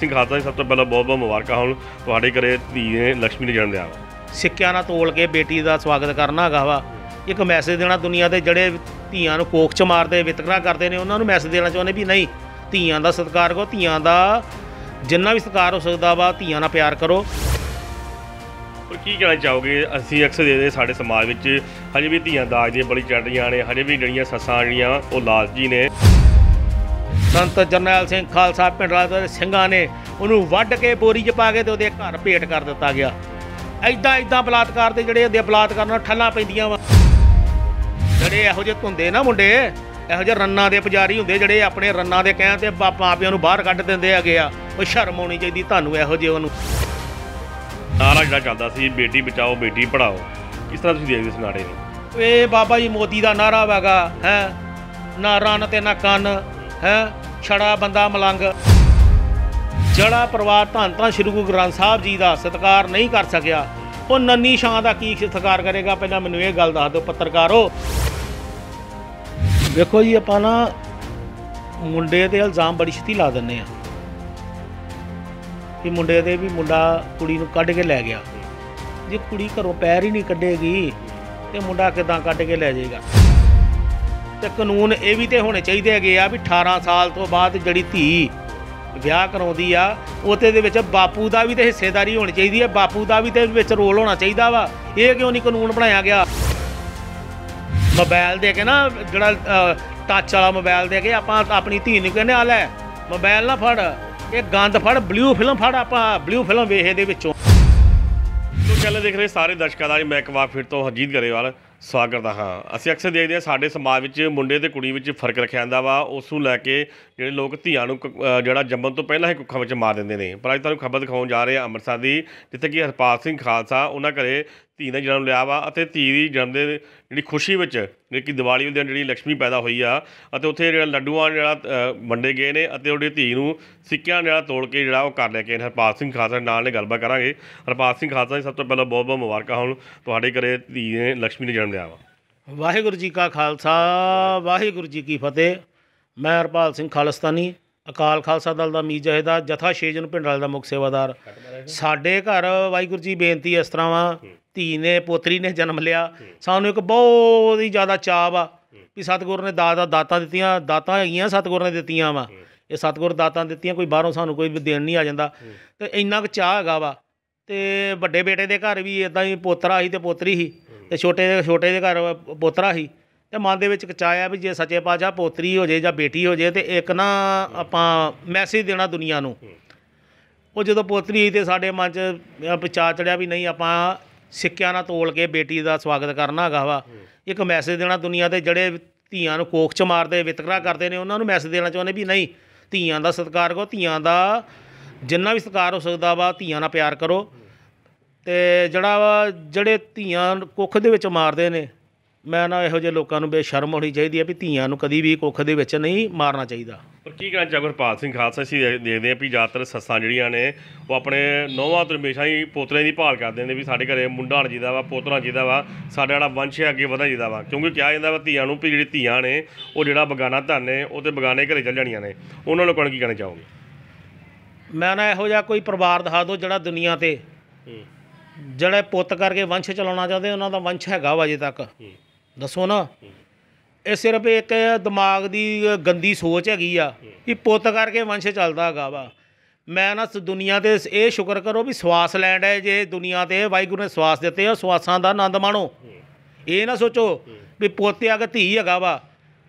ਸਿੰਘ ਖਾਲਸਾ ਜੀ ਸਭ ਤੋਂ ਪਹਿਲਾਂ ਬਹੁਤ ਬਹੁਤ ਮੁਬਾਰਕਾਂ ਹੋਣ ਤੁਹਾਡੇ ਘਰੇ ਧੀ ਨੇ ਲక్ష్ਮੀ ਨੇ ਜਨਮ ਲਿਆ ਸਿੱਕਿਆਂ ਨਾਲ ਤੋਲ ਕੇ ਬੇਟੀ ਦਾ ਸਵਾਗਤ ਕਰਨਾ ਹੈਗਾ ਵਾ ਇੱਕ ਮੈਸੇਜ ਦੇਣਾ ਦੁਨੀਆ ਦੇ ਜਿਹੜੇ ਧੀਆਂ ਨੂੰ ਕੋਖ ਚ ਮਾਰਦੇ ਵਿਤਕਰਾ ਕਰਦੇ ਨੇ ਉਹਨਾਂ ਨੂੰ ਮੈਸੇਜ ਦੇਣਾ ਚਾਹੁੰਦੇ ਵੀ ਨਹੀਂ ਧੀਆਂ ਦਾ ਸਤਿਕਾਰ ਕਰੋ ਧੀਆਂ ਦਾ ਜਿੰਨਾ ਵੀ ਸਤਿਕਾਰ ਹੋ ਸਕਦਾ ਵਾ ਧੀਆਂ ਨਾਲ ਪਿਆਰ ਕਰੋ ਪਰ ਕੀ ਕਹਿਣਾ ਚਾਹੋਗੇ ਅਸੀਂ ਅਕਸਰ ਦੇ ਸਾਡੇ ਸਮਾਜ ਵਿੱਚ ਹਜੇ ਵੀ ਧੀਆਂ ਦਾਜ ਦੀਆਂ ਬੜੀ ਚੜ੍ਹ ਰਹੀਆਂ ਨੇ ਹਜੇ ਵੀ ਜਿਹੜੀਆਂ ਸੱਸਾਂ ਜਿਹੜੀਆਂ ਉਹ ਲਾਲਚੀ ਨੇ ਸੰਤ ਜਰਨੈਲ ਸਿੰਘ ਖਾਲਸਾ ਪਿੰਡਰਾ ਦੇ ਸਿੰਘਾਂ ਨੇ ਉਹਨੂੰ ਵੱਢ ਕੇ ਬੋਰੀ 'ਚ ਪਾ ਕੇ ਤੇ ਉਹਦੇ ਘਰ ਭੇਟ ਕਰ ਦਿੱਤਾ ਗਿਆ ਐਦਾਂ ਐਦਾਂ ਬਲਾਤਕਾਰ ਦੇ ਜਿਹੜੇ ਹੁੰਦੇ ਬਲਾਤਕਾਰ ਨਾਲ ਠੱਲਾਂ ਪੈਂਦੀਆਂ ਵਾ ਜਿਹੜੇ ਇਹੋ ਜਿਹੇ ਧੁੰਦੇ ਨਾ ਮੁੰਡੇ ਇਹੋ ਜਿਹੇ ਰੰਨਾ ਦੇ ਪੁਜਾਰੀ ਹੁੰਦੇ ਜਿਹੜੇ ਆਪਣੇ ਰੰਨਾ ਦੇ ਕਹਿਣ ਤੇ ਆਪਿਆਂ ਨੂੰ ਬਾਹਰ ਕੱਢ ਦਿੰਦੇ ਹੈਗੇ ਆ ਉਹ ਸ਼ਰਮ ਆਉਣੀ ਚਾਹੀਦੀ ਤੁਹਾਨੂੰ ਇਹੋ ਜਿਹੇ ਉਹਨੂੰ ਨਾਰਾ ਜਿਹੜਾ ਚੱਲਦਾ ਸੀ ਬੇਟੀ ਬਚਾਓ ਬੇਟੀ ਪੜਾਓ ਇਸ ਤਰ੍ਹਾਂ ਤੁਸੀਂ ਦੇਖਦੇ ਸੁਨਾੜੇ ਨੇ ਇਹ ਬਾਬਾ ਜੀ ਮੋਦੀ ਦਾ ਨਾਰਾ ਹੈਗਾ ਹੈ ਨਾ ਰਨ ਤੇ ਨਾ ਕੰਨ ਹੈ ਛੜਾ ਬੰਦਾ ਮਲੰਗ ਜੜਾ ਪਰਿਵਾਰ ਧੰਨ ਧੰਨ ਸ਼੍ਰੀ ਗੁਰੂ ਗ੍ਰੰਥ ਸਾਹਿਬ ਜੀ ਦਾ ਸਤਕਾਰ ਨਹੀਂ ਕਰ ਸਕਿਆ ਉਹ ਨੰਨੀ ਸ਼ਾਹ ਦਾ ਕੀ ਸਤਕਾਰ ਕਰੇਗਾ ਪਹਿਲਾਂ ਮੈਨੂੰ ਇਹ ਗੱਲ ਦੱਸ ਦਿਓ ਪੱਤਰਕਾਰੋ ਵੇਖੋ ਜੀ ਆਪਾਂ ਨਾ ਮੁੰਡੇ ਤੇ ਇਲਜ਼ਾਮ ਬੜੀ ਛਤੀ ਲਾ ਦਿੰਨੇ ਆ ਕਿ ਮੁੰਡੇ ਦੇ ਵੀ ਮੁੰਡਾ ਕੁੜੀ ਨੂੰ ਕੱਢ ਕੇ ਲੈ ਗਿਆ ਜੇ ਕੁੜੀ ਘਰੋਂ ਪੈਰ ਹੀ ਨਹੀਂ ਕੱਢੇਗੀ ਤੇ ਮੁੰਡਾ ਕਿਦਾਂ ਕੱਢ ਕੇ ਲੈ ਜਾਏਗਾ ਤੇ ਕਾਨੂੰਨ ਇਹ ਵੀ ਤੇ ਹੋਣੇ ਚਾਹੀਦੇ ਹੈਗੇ ਆ ਵੀ 18 ਸਾਲ ਤੋਂ ਬਾਅਦ ਜਿਹੜੀ ਧੀ ਵਿਆਹ ਕਰਾਉਂਦੀ ਆ ਉਹਤੇ ਦੇ ਵਿੱਚ ਬਾਪੂ ਦਾ ਵੀ ਤੇ ਹਿੱਸੇਦਾਰੀ ਹੋਣੀ ਚਾਹੀਦੀ ਹੈ ਬਾਪੂ ਦਾ ਵੀ ਤੇ ਵਿੱਚ ਰੋਲ ਹੋਣਾ ਚਾਹੀਦਾ ਵਾ ਇਹ ਕਿਉਂ ਨਹੀਂ ਕਾਨੂੰਨ ਬਣਾਇਆ ਗਿਆ ਮੋਬਾਈਲ ਦੇ ਕੇ ਨਾ ਜਿਹੜਾ ਟੱਚ ਵਾਲਾ ਮੋਬਾਈਲ ਦੇ ਕੇ ਆਪਾਂ ਆਪਣੀ ਧੀ ਨੂੰ ਕਹਿੰਦੇ ਆ ਲੈ ਮੋਬਾਈਲ ਨਾ ਫੜ ਇਹ ਗੰਦ ਫੜ ਬਲੂ ਫਿਲਮ ਫੜ ਆਪਾਂ ਬਲੂ ਫਿਲਮ ਵੇਖੇ ਦੇ ਵਿੱਚੋਂ ਤੋ ਚੱਲ ਦੇਖ ਰਹੇ ਸਾਰੇ ਦਰਸ਼ਕਾਂ ਦਾ ਮੈਂ ਇੱਕ ਵਾਰ ਫਿਰ ਤੋਂ ਹਰਜੀਤ ਗਰੇਵਾਲ ਸਵਾਗਤ ਹਾਂ ਅਸੀਂ ਅਕਸਰ ਦੇਖਦੇ ਹਾਂ ਸਾਡੇ ਸਮਾਜ ਵਿੱਚ ਮੁੰਡੇ ਤੇ ਕੁੜੀ ਵਿੱਚ ਫਰਕ ਰੱਖਿਆ ਜਾਂਦਾ ਵਾ ਉਸ ਨੂੰ ਲੈ ਕੇ ਜਿਹੜੇ ਲੋਕ ਧੀਆਂ ਨੂੰ ਜਿਹੜਾ ਜੰਮਣ ਤੋਂ ਪਹਿਲਾਂ ਹੀ ਕੁੱਖਾਂ ਵਿੱਚ ਮਾਰ ਦਿੰਦੇ ਨੇ ਪਰ ਅੱਜ ਤੁਹਾਨੂੰ ਖਬਰ ਦਿਖਾਉਣ ਜਾ ਰਹੇ ਹਾਂ ਅੰਮ੍ਰਿਤਸਰ ਦੀ ਜਿੱਥੇ ਕਿ ਹਰਪਾਲ ਸਿੰਘ ਖਾਲਸਾ ਉਹਨਾਂ ਘਰੇ ਧੀ ਨੇ ਜਨਮ ਲਿਆ ਵਾ ਅਤੇ ਧੀ ਦੀ ਜਨਮ ਦੇ ਜਿਹੜੀ ਖੁਸ਼ੀ ਵਿੱਚ ਜਿਹੜੀ ਕਿ ਦੀਵਾਲੀ ਦੇ ਜਿਹੜੀ ਲక్ష్ਮੀ ਪੈਦਾ ਹੋਈ ਆ ਅਤੇ ਉੱਥੇ ਜਿਹੜਾ ਲੱਡੂਆਂ ਜਿਹੜਾ ਵੰਡੇ ਗਏ ਨੇ ਅਤੇ ਉਹਦੀ ਧੀ ਨੂੰ ਸਿੱਕਿਆਂ ਜਿਹੜਾ ਤੋੜ ਕੇ ਜਿਹੜਾ ਉਹ ਕਰ ਲਿਆ ਕੇ ਹਰਪਾਲ ਸਿੰਘ ਖਾਲਸਾ ਨਾਲ ਨੇ ਗੱਲਬਾਤ ਕਰਾਂਗੇ ਹਰਪਾਲ ਸਿੰਘ ਖਾਲਸਾ ਜੀ ਸਭ ਤੋਂ ਪਹਿਲਾਂ ਬਹੁਤ ਬਹੁਤ ਮੁਬਾਰਕਾਂ ਹੋਣ ਤੁਹਾਡੇ ਘਰੇ ਧੀ ਨੇ ਲక్ష్ਮੀ ਨੇ ਜਨਮ ਲਿਆ ਵਾ ਵਾਹਿਗੁਰੂ ਜੀ ਕਾ ਖਾਲਸਾ ਵਾਹਿਗੁਰੂ ਜੀ ਕੀ ਫਤਿਹ ਮੈਂ ਹਰਪਾਲ ਸਿੰਘ ਖਾਲਸਤਾਨੀ ਅਕਾਲ ਖਾਲਸਾ ਦਲ ਦਾ ਮੀਤ ਜਹੇਦਾਰ ਜਥਾ ਸ਼ੇਜਨ ਪਿੰਡਾਲ ਦਾ ਮੁਖ ਸੇਵਾਦਾਰ ਸਾਡੇ ਘਰ ਵਾਹਿਗੁਰੂ ਜੀ ਬੇਨਤੀ ਇਸ ਤਰ੍ਹਾਂ ਵਾ ਧੀ ਨੇ ਪੋਤਰੀ ਨੇ ਜਨਮ ਲਿਆ ਸਾਨੂੰ ਇੱਕ ਬਹੁਤ ਹੀ ਜ਼ਿਆਦਾ ਚਾਹ ਵਾ ਵੀ ਸਤਗੁਰ ਨੇ ਦਾਤਾ ਦਾਤਾਂ ਦਿੱਤੀਆਂ ਦਾਤਾਂ ਹੈਗੀਆਂ ਸਤਗੁਰ ਨੇ ਦਿੱਤੀਆਂ ਵਾ ਇਹ ਸਤਗੁਰ ਦਾਤਾਂ ਦਿੱਤੀਆਂ ਕੋਈ ਬਾਹਰੋਂ ਸਾਨੂੰ ਕੋਈ ਦੇਣ ਨਹੀਂ ਆ ਜਾਂਦਾ ਤੇ ਇੰਨਾ ਕੁ ਚਾਹ ਹੈਗਾ ਵਾ ਤੇ ਵੱਡੇ ਬੇਟੇ ਦੇ ਘਰ ਵੀ ਇਦਾਂ ਹੀ ਪੋਤਰਾ ਸੀ ਤੇ ਪੋਤਰੀ ਸੀ ਤੇ ਛੋਟੇ ਛੋਟੇ ਦੇ ਘਰ ਪੋਤਰਾ ਸੀ ਤੇ ਮਨ ਦੇ ਵਿੱਚ ਕਚਾਇਆ ਵੀ ਜੇ ਸੱਚੇ ਪਾਤਸ਼ਾਹ ਪੋਤਰੀ ਹੋ ਜੇ ਜਾਂ ਬੇਟੀ ਹੋ ਜੇ ਤੇ ਇੱਕ ਨਾ ਆਪਾਂ ਮੈਸੇਜ ਦੇਣਾ ਦੁਨੀਆ ਨੂੰ ਉਹ ਜਦੋਂ ਪੋਤਰੀ ਤੇ ਸਾਡੇ ਮਨ 'ਚ ਪਚਾ ਚੜਿਆ ਵੀ ਨਹੀਂ ਆਪਾਂ ਸਿੱਕਿਆਂ ਨਾਲ ਤੋਲ ਕੇ ਬੇਟੀ ਦਾ ਸਵਾਗਤ ਕਰਨਾ ਹੈਗਾ ਵਾ ਇੱਕ ਮੈਸੇਜ ਦੇਣਾ ਦੁਨੀਆ ਤੇ ਜਿਹੜੇ ਧੀਆਂ ਨੂੰ ਕੋਖ 'ਚ ਮਾਰਦੇ ਵਿਤਕਰਾ ਕਰਦੇ ਨੇ ਉਹਨਾਂ ਨੂੰ ਮੈਸੇਜ ਦੇਣਾ ਚਾਹੁੰਦੇ ਵੀ ਨਹੀਂ ਧੀਆਂ ਦਾ ਸਤਿਕਾਰ ਕਰੋ ਧੀਆਂ ਦਾ ਜਿੰਨਾ ਵੀ ਸਤਿਕਾਰ ਹੋ ਸਕਦਾ ਵਾ ਧੀਆਂ ਨਾਲ ਪਿਆਰ ਕਰੋ ਤੇ ਜਿਹੜਾ ਜਿਹੜੇ ਧੀਆਂ ਕੋਖ ਦੇ ਵਿੱਚ ਮਾਰਦੇ ਨੇ ਮੈਂ ਨਾ ਇਹੋ ਜਿਹੇ ਲੋਕਾਂ ਨੂੰ ਬੇਸ਼ਰਮ ਹੋਣੀ ਚਾਹੀਦੀ ਹੈ ਵੀ ਧੀਆਂ ਨੂੰ ਕਦੀ ਵੀ ਕੁੱਖ ਦੇ ਵਿੱਚ ਨਹੀਂ ਮਾਰਨਾ ਚਾਹੀਦਾ ਪਰ ਕੀ ਕਹਿਣਾ ਚਾਹੁੰਦਾ ਹਰਪਾਲ ਸਿੰਘ ਖਾਲਸਾ ਜੀ ਦੇਖਦੇ ਆਂ ਵੀ ਜ਼ਿਆਦਾਤਰ ਸੱਸਾਂ ਜਿਹੜੀਆਂ ਨੇ ਉਹ ਆਪਣੇ ਨੌਵਾਂ ਤੋਂ ਹਮੇਸ਼ਾ ਹੀ ਪੋਤਰੇ ਦੀ ਭਾਲ ਕਰਦੇ ਨੇ ਵੀ ਸਾਡੇ ਘਰੇ ਮੁੰਡਾ ਹੋਣਾ ਜੀਦਾ ਵਾ ਪੋਤਰਾ ਜੀਦਾ ਵਾ ਸਾਡੇ ਵਾਲਾ ਵੰਸ਼ ਹੈ ਅੱਗੇ ਵਧਾ ਜੀਦਾ ਵਾ ਕਿਉਂਕਿ ਕਿਹਾ ਜਾਂਦਾ ਵਾ ਧੀਆਂ ਨੂੰ ਵੀ ਜਿਹੜੀ ਧੀਆਂ ਨੇ ਉਹ ਜਿਹੜਾ ਬਗਾਨਾ ਧਨ ਨੇ ਉਹ ਤੇ ਬਗਾਨੇ ਘਰੇ ਚੱਲ ਜਾਣੀਆਂ ਨੇ ਉਹਨਾਂ ਲੋਕਾਂ ਨੂੰ ਕੀ ਕਹਿਣਾ ਚਾਹੋਗੇ ਮੈਂ ਨਾ ਇਹੋ ਜਿਹਾ ਕੋਈ ਪਰਿਵਾਰ ਦਿਖਾ ਦਿਓ ਜਿਹੜਾ ਦੁਨੀਆ ਤੇ ਜਿਹੜੇ ਪੁੱਤ ਕਰਕੇ ਵੰਸ਼ ਚਲਾਉਣਾ ਚਾਹੁੰਦੇ ਉਹਨਾਂ ਦਾ ਵੰਸ਼ ਹੈਗਾ ਵਾ ਅਜੇ ਤੱਕ ਦੱਸੋ ਨਾ ਇਹ ਸਿਰਫ ਇੱਕ ਦਿਮਾਗ ਦੀ ਗੰਦੀ ਸੋਚ ਹੈਗੀ ਆ ਕਿ ਪੁੱਤ ਕਰਕੇ ਵੰਸ਼ ਚੱਲਦਾ ਹੈਗਾ ਵਾ ਮੈਂ ਨਾ ਦੁਨੀਆ ਤੇ ਇਹ ਸ਼ੁਕਰ ਕਰੋ ਵੀ ਸਵਾਸ ਲੈਂਡ ਹੈ ਜੇ ਦੁਨੀਆ ਤੇ ਵਾਹਿਗੁਰੂ ਨੇ ਸਵਾਸ ਦਿੱਤੇ ਆ ਸਵਾਸਾਂ ਦਾ ਆਨੰਦ ਮਾਣੋ ਇਹ ਨਾ ਸੋਚੋ ਵੀ ਪੋਤੇ ਆ ਕੇ ਧੀ ਹੈਗਾ ਵਾ